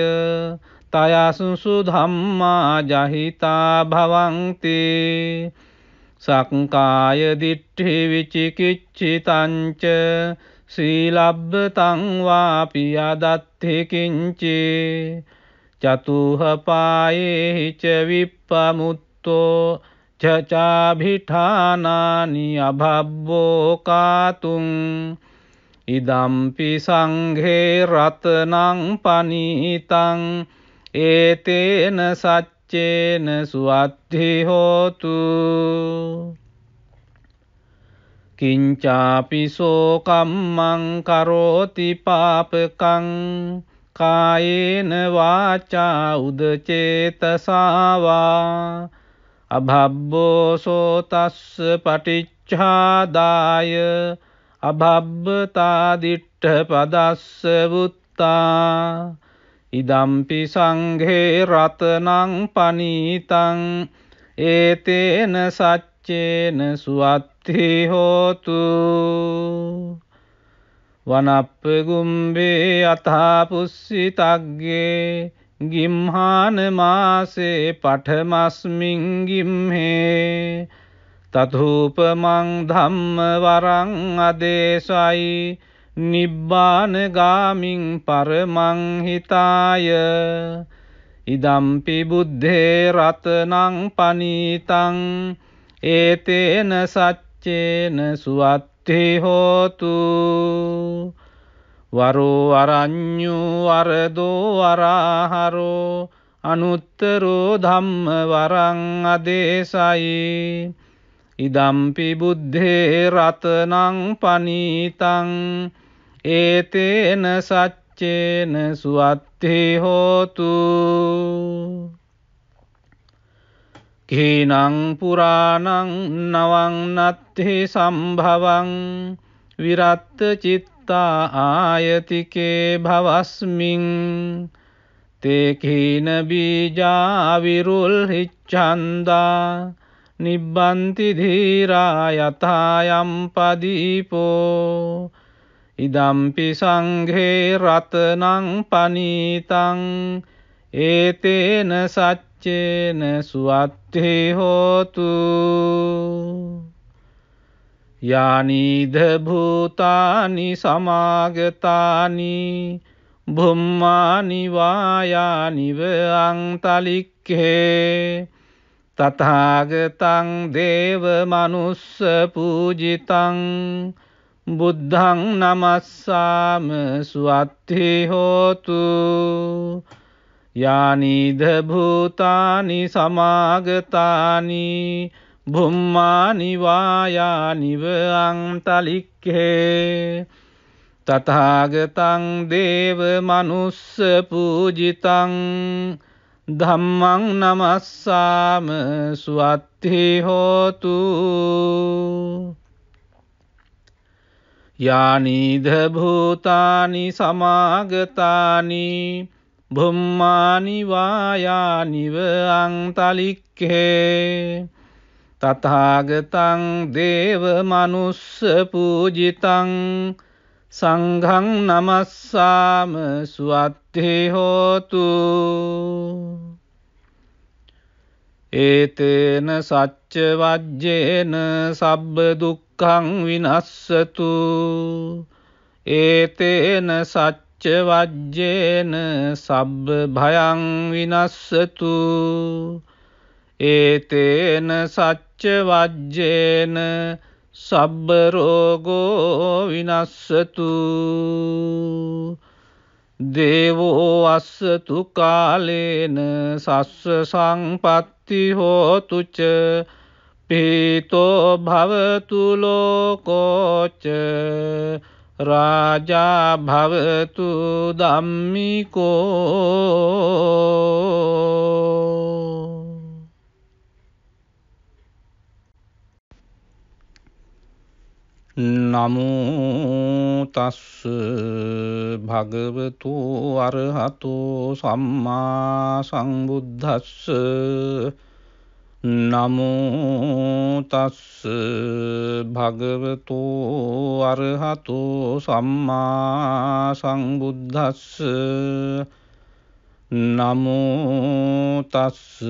තයසුසු ධම්මා ජහිතා භවන්ති සක්කාය දිට්ඨි විචිකිච්චිතංච සීලබ්බ තංවාපි අදත්හෙකින්චේ චතුහපායේහිච විප්පමුත්තෝ චචාභිඨානානි අභබ්බෝකාතුන් ඉදම්පි සංඝේ රතනං පනීතං ඒතේන සච්චේන සුවත්හි හෝතු කිංචාපිසෝ කම්මං කරෝති පාපකං කායේන වාචා උදචේතසාවා අභබ්බෝ සෝතස්ස පටිච්ඡාදාය අභබ්බතාදිට්ඨ පදස්ස වුත්තා ඉදම්පි සංඝේ රතනං පනීතං ඒතේන සච්චේන සුවත් අත්තිහෝතු වනප්පගුම්බේ අතාපුස්සි තක්ගේ ගිම්හාන මාසේ පටමස්මින්ගිම්හේ තතුූපමං ධම්ම වරං අදේශයි නිබ්බානගාමින් පරමංහිතාය ඉදම්පි බුද්ධේ රතනං පනීතං ඒතේන සච්ච චේන සුවත්තේ හෝතු වරෝ අරං්ඥු වරදෝ වරාහරෝ අනුත්තරෝ ධම්ම වරං අදේසයි ඉදම්පි බුද්ධේ රතනං පනීතං ඒතේන සච්චේන සුවත්තේ හෝතු කේනං පුරාණං නවන්නත්හි සම්භවන් විරත්ත චිත්තා ආයතිකේ භවස්මින් තේකීන බීජාවිරුල් හිච්චන්දා නිබ්බන්ති ධීරා යථායම්පදීපෝ ඉදම්පි සංඝේ රතනං පනීතං ඒතේන සච්ච චේන සුවත්හි හෝතු යානීද භූතානි සමාගතානි බුම්මානිවායානිව අංතලික්හේ තතාගතං දේව මනුස්ස පූජිතං බුද්ධං නමස්සාම සුවත්හි හෝතු යානිද භූතානි සමාගතානි බුම්මානිවායානිව අංතලික්හේ තතාගතං දේව මනුස්ස පූජිතං ධම්මං නමස්සාම සුවත්හි හෝතු යානීද භූතානි සමාගතානී බුම්මානිවායානිව අංතලික්හේ තතාගතං දේව මනුස්ස පූජිතං සංඝං නමස්සාම සුවත්තේ හෝතු ඒතේන සච්ච වජ්ජේන සබ්බ දුක්ඛං විනස්සතු ඒතේන සච්ච වජ්ජේන සබ්බ භයං විනස්සතු ඒතේන සච්ච වජ්ජේන සබ්බ රෝගෝ විනස්සතු දේවෝ අස්සතු කාලේන සස්ස සංපත්ති හෝතුච පීතෝ භවතු ලෝකෝච රාජා භවතු ධම්මිකෝ නමෝ තස් භගවතු අරහතෝ සම්මා සංබුද්දස්ස නමුතස්ස භගවතෝ අරහතෝ සම්මා සංබුද්ධස්ස නමුතස්ස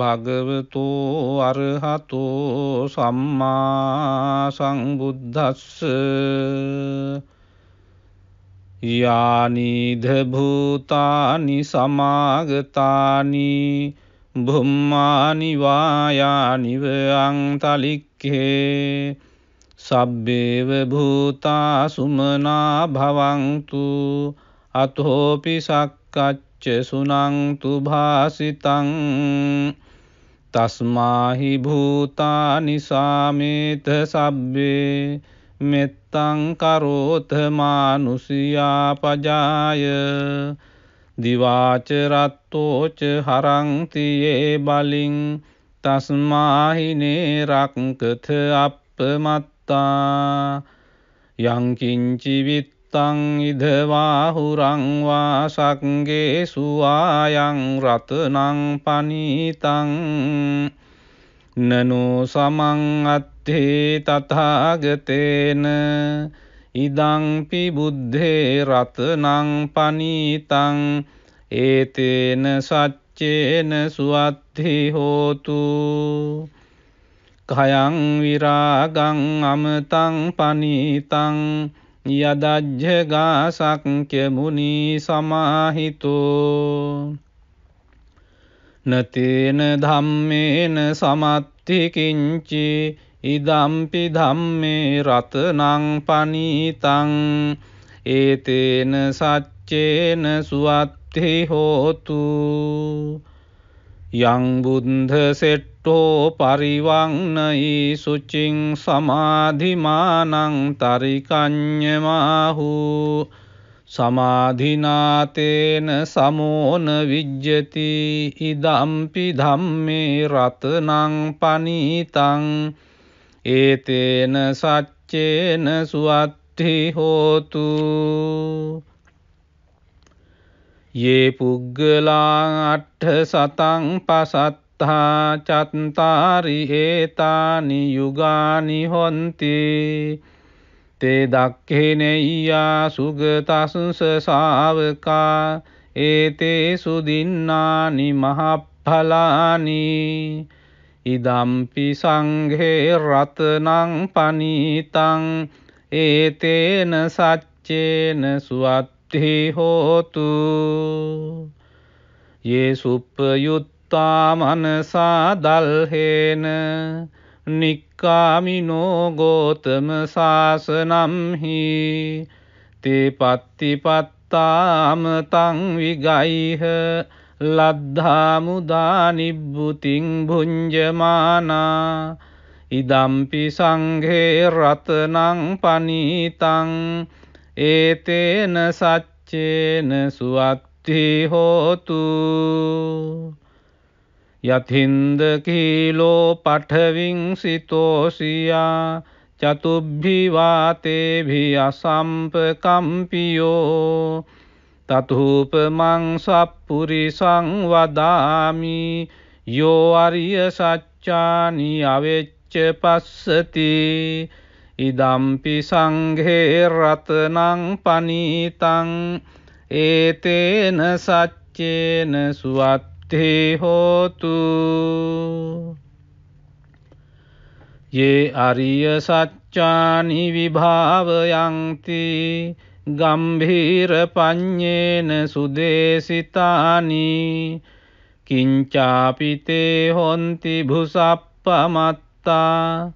භගවතෝ අරහතෝ සම්මා සංබුද්ධස්ස යානිධභූතානි සමාගතානී බුම්මානිවායානිවං තලික්හේ සබ්බේව භූතා සුමනා භවංතු අතෝපි සක්කච්ච සුනංතු භාසිතං තස්මාහි භූතා නිසාමේත සබ්බේ මෙත්තං කරෝත මානුසියා පජාය දිවාචරත්තෝච හරංතියේ බලින් තස්මාහිනේ රක්කත අපමත්තා යංකින්චිවිත්තං ඉදවාහුරංවා සක්ගේ සුවායං රතනං පනීතං නනෝ සමං අත්තේ තතාගතේන ඉදංපි බුද්ධේ රතනං පනීතං ඒතේන සච්චේන සුවත්හි හෝතු කයං විරාගං අමතං පනීතං යදජ්ජගාසක්්‍යමුණී සමාහිතෝ නතේන ධම්මේන සමත්තිකින්චි ඉදම්පි ධම්මේ රතනං පනීතං ඒතේන සච්චේන සුවත්හි හෝතු යං බුද්ධ සෙට්ටෝ පරිවංනයි සුචින් සමාධිමානං තරිකඤ්ඤමාහු සමාධිනාතේන සමෝන විජ්ජති ඉදම්පි ධම්මේ රතනං පනීතං ඒතේන සච්චේන සුවත්ති හෝතු යේ පුග්ගලා අට්ඨ සතං පසත්තා චත්තාරි හේතානි යුගානි හොන්ති තේ දක්ඛිනෙය්‍යා සුගතස්ස ශාවකා ඒතේ සුදින්නානි මහප්ඵලානි ඉදම්පි සංඝේ රතනං පනීතං ඒතේන සච්චේන සුවත්හි හෝතු ඒ සුප්පයුත්තා මනසා දල්හේන නික්කාමිනෝ ගෝතම සාසනම්හි තේ පත්තිපත්තාමතං විගයිහ ලද්ධාමුදා නිබ්බුතිං භුංජමානා ඉදම්පි සංඝේ රතනං පනීතං ඒතේන සච්චේන සුවත්ති හෝතු යතින්ද කීලෝ පඨවින් සිතෝසියා චතුබ්භිවාතේභි අසම්පකම්පියෝ තතුූපමං සප්පුරි සංවදාමි යෝ අරිය සච්චානි අවෙච්ච පස්සති ඉදම්පි සංඝේ රතනං පනීතං ඒතේන සච්චේන සුවත්තේ හෝතු යේ අරිය සච්චානි විභාවයන්තිී ගම්භීර පඤ්ඤේන සුදේසිතානී කිංචාපිතේ හොන්ති භුසප්පමත්තා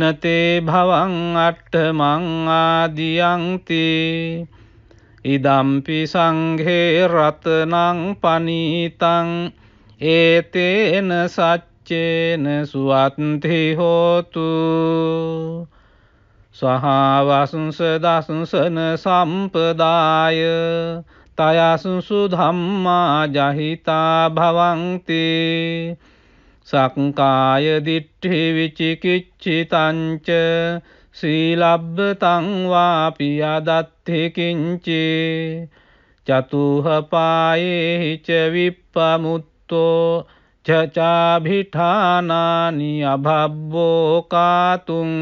නතේ භවං අට්ඨමං ආදියන්ති ඉදම්පි සංඝේ රතනං පනීතං ඒතේන සච්චේන සුවත්ති හෝතු සහවසුන්ස දසුසන සම්පදාය තයසුසු ධම්මා ජහිතා භවන්ති සක්කාය දිට්ඨි විචිකිච්චිතංච සීලබ්බතං වාපි අදත්ථි කිංචි චතුහපායේහි ච විප්පමුත්තෝ චචාභිඨානානි අභබ්බෝ කාතුං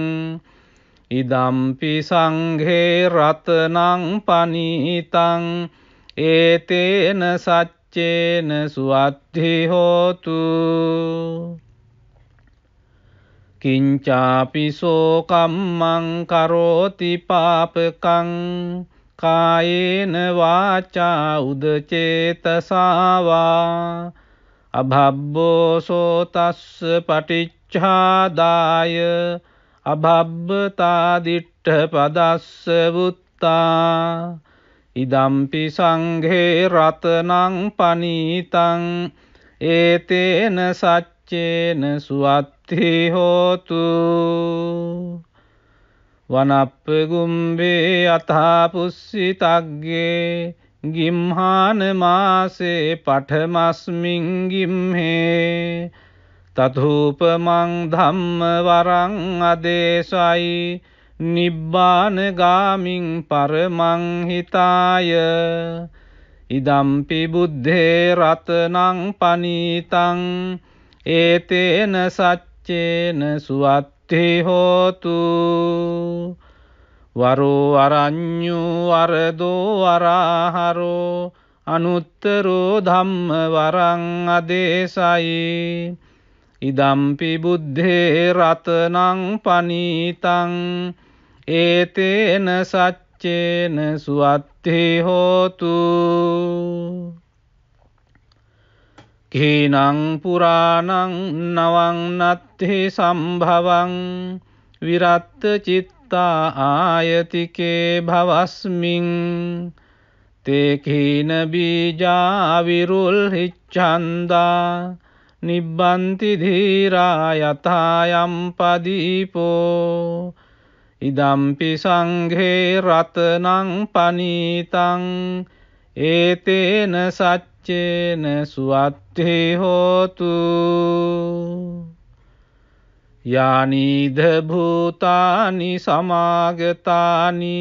ඉදම්පි සංඝේ රතනං පනීතං ඒතේන සච්චේන සුවත්හි හෝතු කිංචාපි සෝකම්මං කරෝති පාපකං කායේන වාචා උදචේතසාවා අභබ්බෝ සෝතස්ස පටිච්චාදාය අභබ්බතාදිට්ට පදස්ස වුත්තා ඉදම්පි සංඝේ රතනං පනීතං ඒතේන සච්චේන සුවත්ති හෝතු වනප්පගුම්බේ අතාපුස්සි තක්ගේ ගිම්හාන මාසේ පටමස්මින් ගිම්හේ තතූපමං ධම්ම වරං අදේශයි නිබ්බානගාමින් පරමං හිතාය ඉදම්පි බුද්ධේ රතනං පනීතං ඒතේන සච්චේන සුවත්ති හෝතු වරෝ අරඤ්ඤු වරදෝ වරහරෝ අනුත්තරෝ ධම්ම වරං අදේශයි ඉදම්පි බුද්ධේ රතනං පනීතං ඒතේන සච්චේන සුවත්තේ හෝතු කීනං පුරාණං නවං නත්හි සම්භවං විරත්ත චිත්තා ආයතිකේ භවස්මින් තේකීන බීජා විරුල් හිච්ඡන්දා නිබ්බන්ති ධීරා යථායම්පදීපෝ ඉදම්පි සංඝේ රතනං පනීතං ඒතේන සච්චේන සුවත්තේ හෝතු යානීද භූතානි සමාගතානි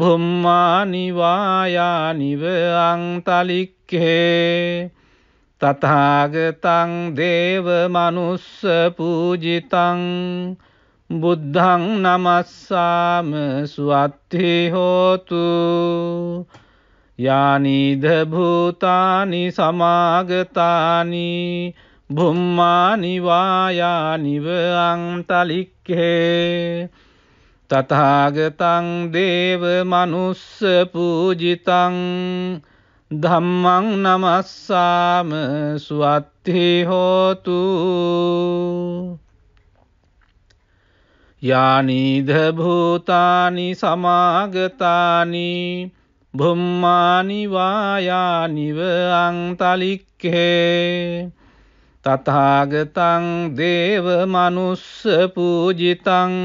බුම්මානිවායානිව අංතලික්කේ තථාගතං දේව මනුස්ස පූජිතං බුද්ධං නමස්සාම සුවත්ති හෝතු යානිද භූතානි සමාගතානි බුම්මානිවායානිවං තලික්හේ තථාගතං දේව මනුස්ස පූජිතං ධම්මං නමස්සාම සුවත්හි හෝතු යානීද භූතානි සමාගතානි බුම්මානිවායානිව අංතලික්හේ තතාගතං දේව මනුස්ස පූජිතං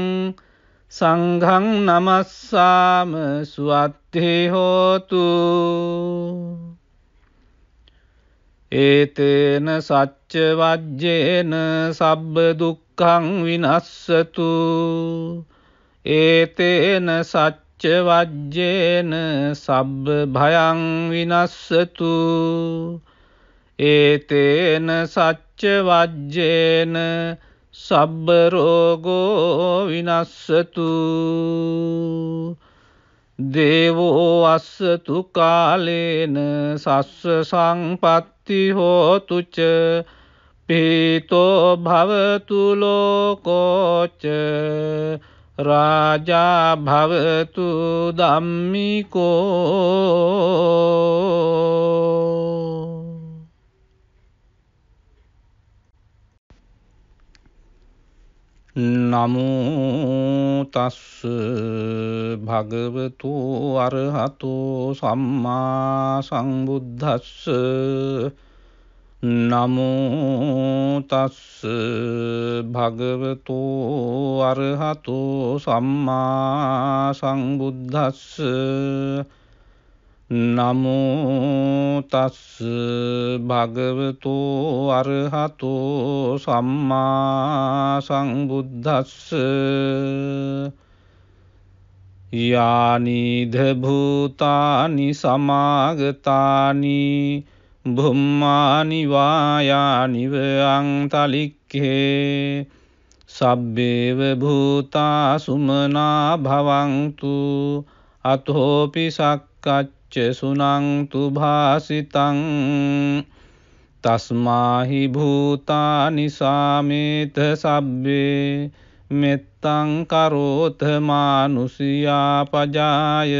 සංඝං නමස්සාම සුවත්තේ හෝතු ඒතේන සච්ච වජ්ජේන සබ්බ දුක්ඛං විනස්සතු ඒතේන සච්ච වජ්ජේන සබ්බ භයං විනස්සතු ඒතේන සච්ච වජ්ජේන සබ්බරෝගෝ විනස්සතු දේවෝ අස්සතු කාලේන සස්ස සංපත්ති හෝතුච පීතෝ භවතු ලෝකෝච රාජා භවතු ධම්මිකෝ නමුතස්ස භගවතු අරහතු සම්මා සංබුද්ධස්ස නමුතස්ස භගවතු අරහතු සම්මා සංබුද්ධස්ස නමුතස්ස භගවතු අරහතු සම්මා සංබුද්ධස්ස යානිධභූතානි සමාගතානි බුම්මානිවායානිවයං තලික්හේ සබ්බේව භූතා සුමනා භවන්තු අතෝපි සක්කච්ච චසුනංතු භාසිතං තස්මාහි භූතානි සාමේත සබ්බේ මෙත්තං කරෝත මානුසියා පජාය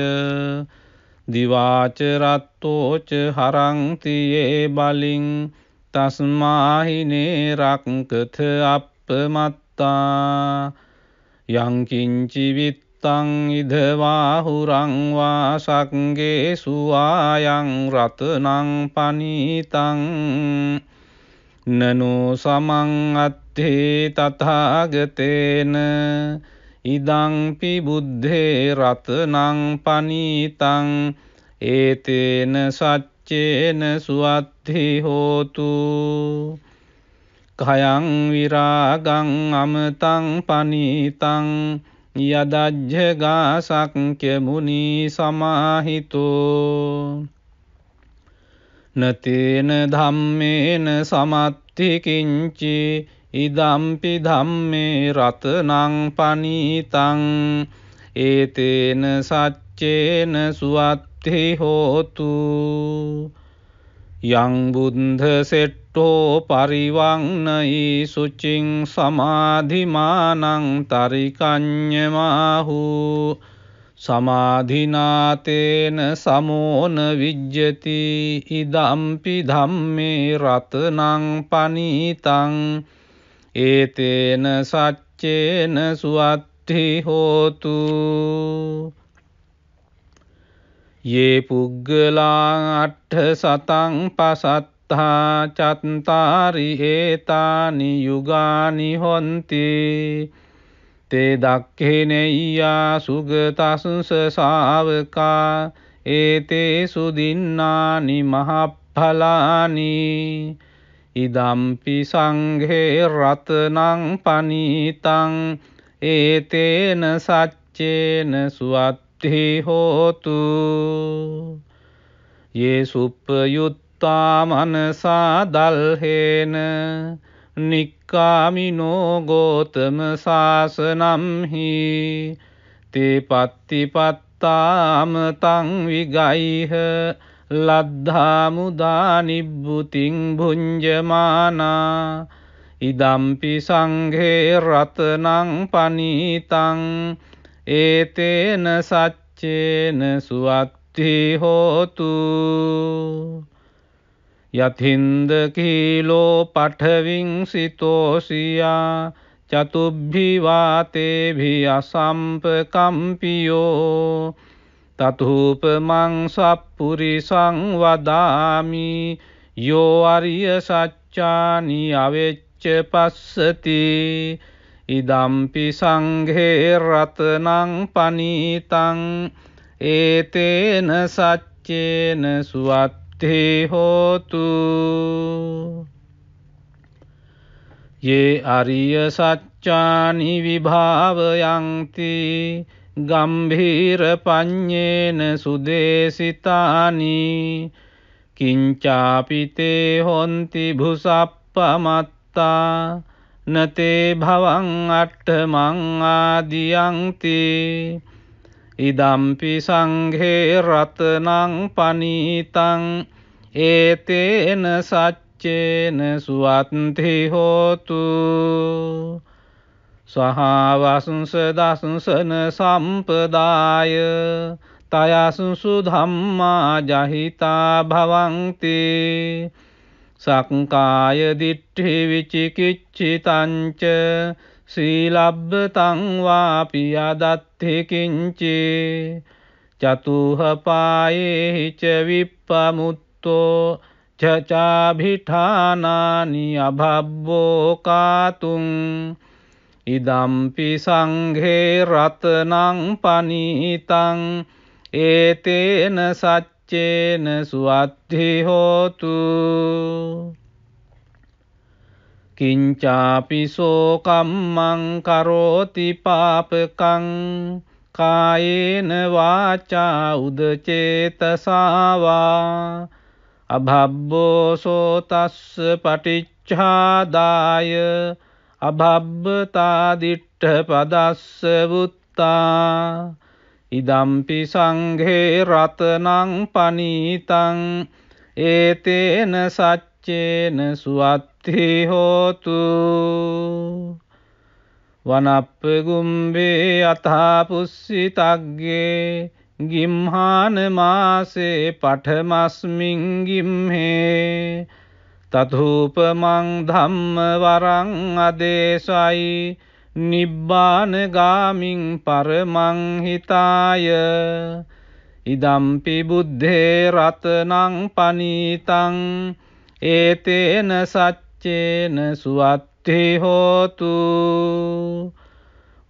දිවාචරත්තෝච හරංතියේ බලින් තස්මාහිනේ රක්කත අපමත්තා යංකින්චිවිත් තං ඉදවාහුරංවා සක්ගේ සුවායං රතනං පනීතං නනෝ සමං අත්තේ තථාගතේන ඉදංපි බුද්ධේ රතනං පනීතං ඒතේන සච්චේන සුවත්හි හෝතු කයං විරාගං අමතං පනීතං යදජ්ජගාසක්්‍යමුණී සමාහිතෝ නතේන ධම්මේන සමත්තිකින්චි ඉදම්පි ධම්මේ රතනං පනීතං ඒතේන සච්චේන සුවත්හි හෝතු යංබුද්ධ සෙට්ට සුතෝ පරිවංනයි සුචිං සමාධිමානං තරිකං්ඥමාහු සමාධිනාතේන සමෝන විජ්ජති ඉදම්පි ධම්මේ රතනං පනීතං ඒතේන සච්චේන සුවත්ති හෝතු යේ පුග්ගලා අට්ඨ සතං පසත් අත්තා චත්තාරි ඒතානි යුගානි හොන්ති තේ දක්කෙනෙයියා සුගතසුස සාවකා ඒතේ සුදින්නානි මහප්ඵලානි ඉදම්පි සංඝේ රතනං පනීතං ඒතේන සච්චේන සුවත්ති හෝතු යේ සුප්පයුත් සුත්තා මනසා දල්හේන නික්කාමිනෝ ගෝතම සාසනම්හි තේ පත්තිපත්තාමතං විගයිහ ලද්ධාමුදා නිබ්බුතිං භුංජමානා ඉදම්පි සංඝේ රතනං පනීතං ඒතේන සච්චේන සුවත්ති හෝතු යතින්ද කීලෝ පටවින් සිතෝසියා චතුබ්භිවාතේභි අසම්පකම්පියෝ තතුූපමං සප්පුරි සංවදාමි යෝ අරිය සච්චානි අවෙච්ච පස්සති ඉදම්පි සංඝේ රතනං පනීතං ඒතේන සච්චේන සුවත් सिद्धि होतु ये आर्यसच्चानि विभावयन्ति गम्भीरपञ्येन सुदेशितानि किञ्चापि ते हन्ति भुसप्पमत्ता न ते भवङ् अट्ठमङ् आदियन्ति ඉදම්පි සංඝේ රතනං පනීතං ඒතේන සච්චේන සුවත්ති හෝතු සහවසුන්ස දසුසන සම්පදාය තයසුසු ධම්මා ජහිතා භවන්ති සක්කාය දිට්ඨි විචිකිච්චිතංච සීලබ්බතංවාපි අදත්හෙකින්චේ චතුහපායේහිච විප්පමුත්තෝ චචාභිඨානානි අභබ්බෝකාතුන් ඉදම්පි සංහේ රතනං පනීතං ඒතේන සච්චේන සුවත්හි හෝතු කිංචාපි සෝකම්මං කරෝති පාපකං කායේන වාචා උදචේතසාවා අභබ්බෝ සෝතස්ස පටිච්චාදාය අභබ්බතාදිට්ඨ පදස්ස වුත්තා ඉදම්පි සංඝේ රතනං පනීතං ඒතේන සච්චේන සුවත් අත්හිහෝතු වනප්පගුම්බේ අතාපුස්සි තක්ගේ ගිම්හාන මාසේ පටමස්මින්ගිම්හේ තතුූපමං ධම්ම වරං අදේශයි නිබ්බානගාමින් පරමංහිතාය ඉදම්පි බුද්ධේ රතනං පනීතං ඒතේන සච්ච චේන සුවත්තේ හෝතු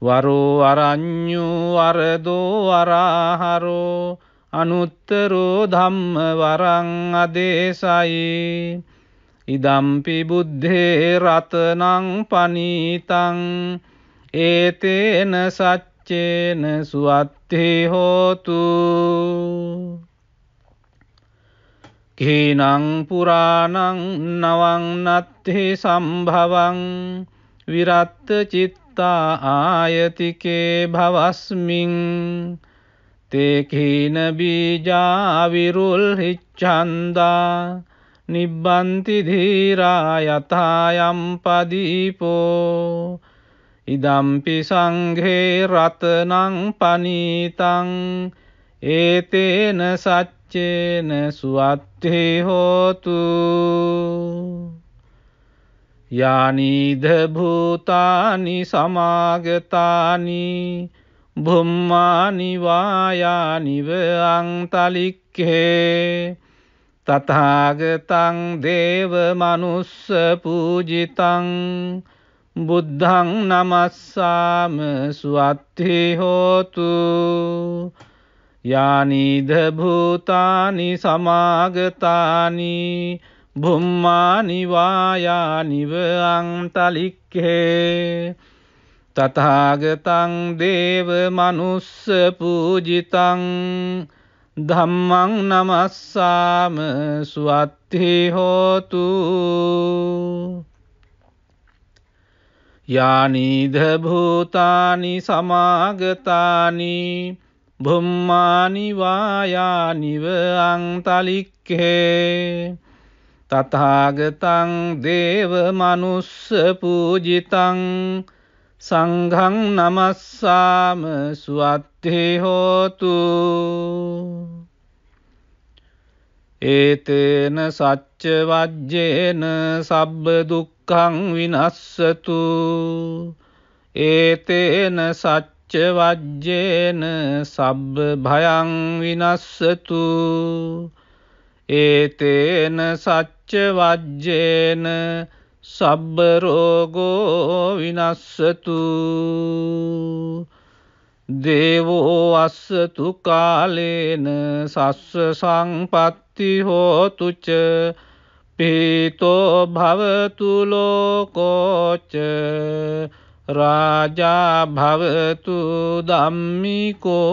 වරෝ අරඤ්ඤු වරදෝ වරහරෝ අනුත්තරෝ ධම්ම වරං අදේසයි ඉදම්පි බුද්ධේ රතනං පනීතං ඒතේන සච්චේන සුවත්තේ හෝතු කේනං පුරාණං නවන්නත්හි සම්භවන් විරත්ත චිත්තා ආයතිකේ භවස්මින් තේකීන බීජාවිරුල් හිච්චන්දා නිබ්බන්ති ධීරා යථායම්පදීපෝ ඉදම්පි සංඝේ රතනං පනීතං ඒතේන සච්ච චේන සුවත්හි හෝතු යානීද භූතානි සමාගතානි බුම්මානිවායානිව අංතලික්කේ තතාගතං දේව මනුස්ස පූජිතං බුද්ධං නමස්සාම සුවත්හි හෝතු යානිද භූතානි සමාගතානි බුම්මානිවායානිව අංතලික්හේ තතාගතං දේව මනුස්ස පූජිතං ධම්මං නමස්සාම සුවත්හි හෝතු යානීද භූතානි සමාගතානී බුම්මානිවායානිව අංතලික්හේ තතාගතං දේව මනුස්ස පූජිතං සංඝං නමස්සාම සුවත්තේ හෝතු ඒතේන සච්ච වජ්ජේන සබ්බ දුක්ඛං විනස්සතු ඒතේන සච්ච වජ්ජේන සබ්බ භයං විනස්සතු ඒතේන සච්ච වජ්ජේන සබ්බ රෝගෝ විනස්සතු දේවෝ අස්සතු කාලේන සස්ස සංපත්ති හෝතුච පීතෝ භවතු ලෝකෝච රාජා භවතු ධම්මිකෝ